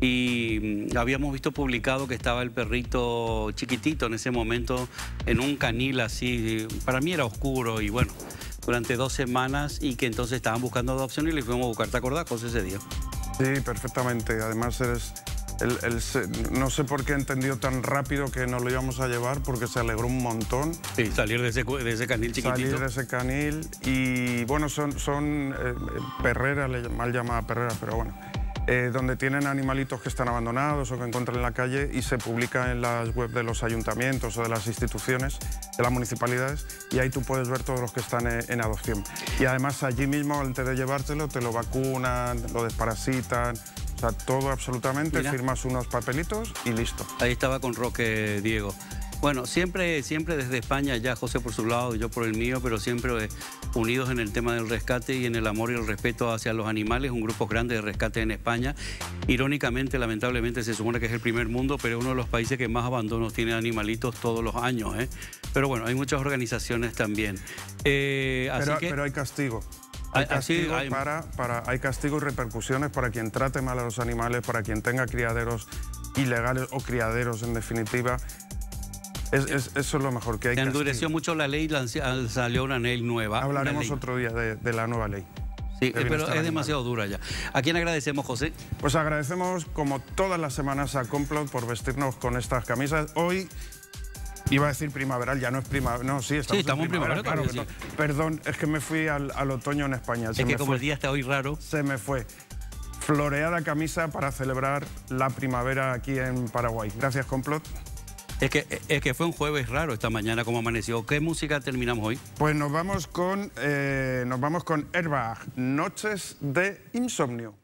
y mm, habíamos visto publicado que estaba el perrito chiquitito en ese momento en un canil así, para mí era oscuro y bueno, durante dos semanas y que entonces estaban buscando adopción y le fuimos a buscar, ¿te ese día? Sí, perfectamente, además eres... no sé por qué entendió tan rápido que nos lo íbamos a llevar porque se alegró un montón. Sí, salir de ese, canil chiquitito. Salir de ese canil y bueno, son, son eh, eh, perreras, mal llamada perreras, pero bueno, eh, donde tienen animalitos que están abandonados o que encuentran en la calle y se publica en las web de los ayuntamientos o de las instituciones, de las municipalidades, y ahí tú puedes ver todos los que están en, adopción. Y además allí mismo, antes de llevártelo, te lo vacunan, lo desparasitan, o sea, todo absolutamente, firmas unos papelitos y listo. Ahí estaba con Roque Diego. Bueno, siempre, siempre desde España, ya José por su lado, y yo por el mío, pero siempre eh, unidos en el tema del rescate y en el amor y el respeto hacia los animales, un grupo grande de rescate en España. Irónicamente, lamentablemente, se supone que es el primer mundo, pero es uno de los países que más abandonos tiene animalitos todos los años. ¿eh? Pero bueno, hay muchas organizaciones también. Eh, pero, así que... pero hay castigo. Hay Para, hay castigo y repercusiones para quien trate mal a los animales, para quien tenga criaderos ilegales o criaderos en definitiva eso es lo mejor que hay. Se endureció mucho la ley, y salió una ley nueva. Hablaremos otro día de, la nueva ley. Sí, eh, pero es demasiado dura ya. ¿A quién agradecemos, José? Pues agradecemos, como todas las semanas, a Complot por vestirnos con estas camisas. Hoy Iba a decir primaveral, ya no es primaveral. No, sí, estamos, en primavera. Perdón, es que me fui al, otoño en España. es que como el día está hoy raro. Se me fue. Floreada camisa para celebrar la primavera aquí en Paraguay. Gracias, Complot. Es que, es que fue un jueves raro esta mañana como amaneció. ¿Qué música terminamos hoy? Pues nos vamos con, eh, nos vamos con Noches de Insomnio.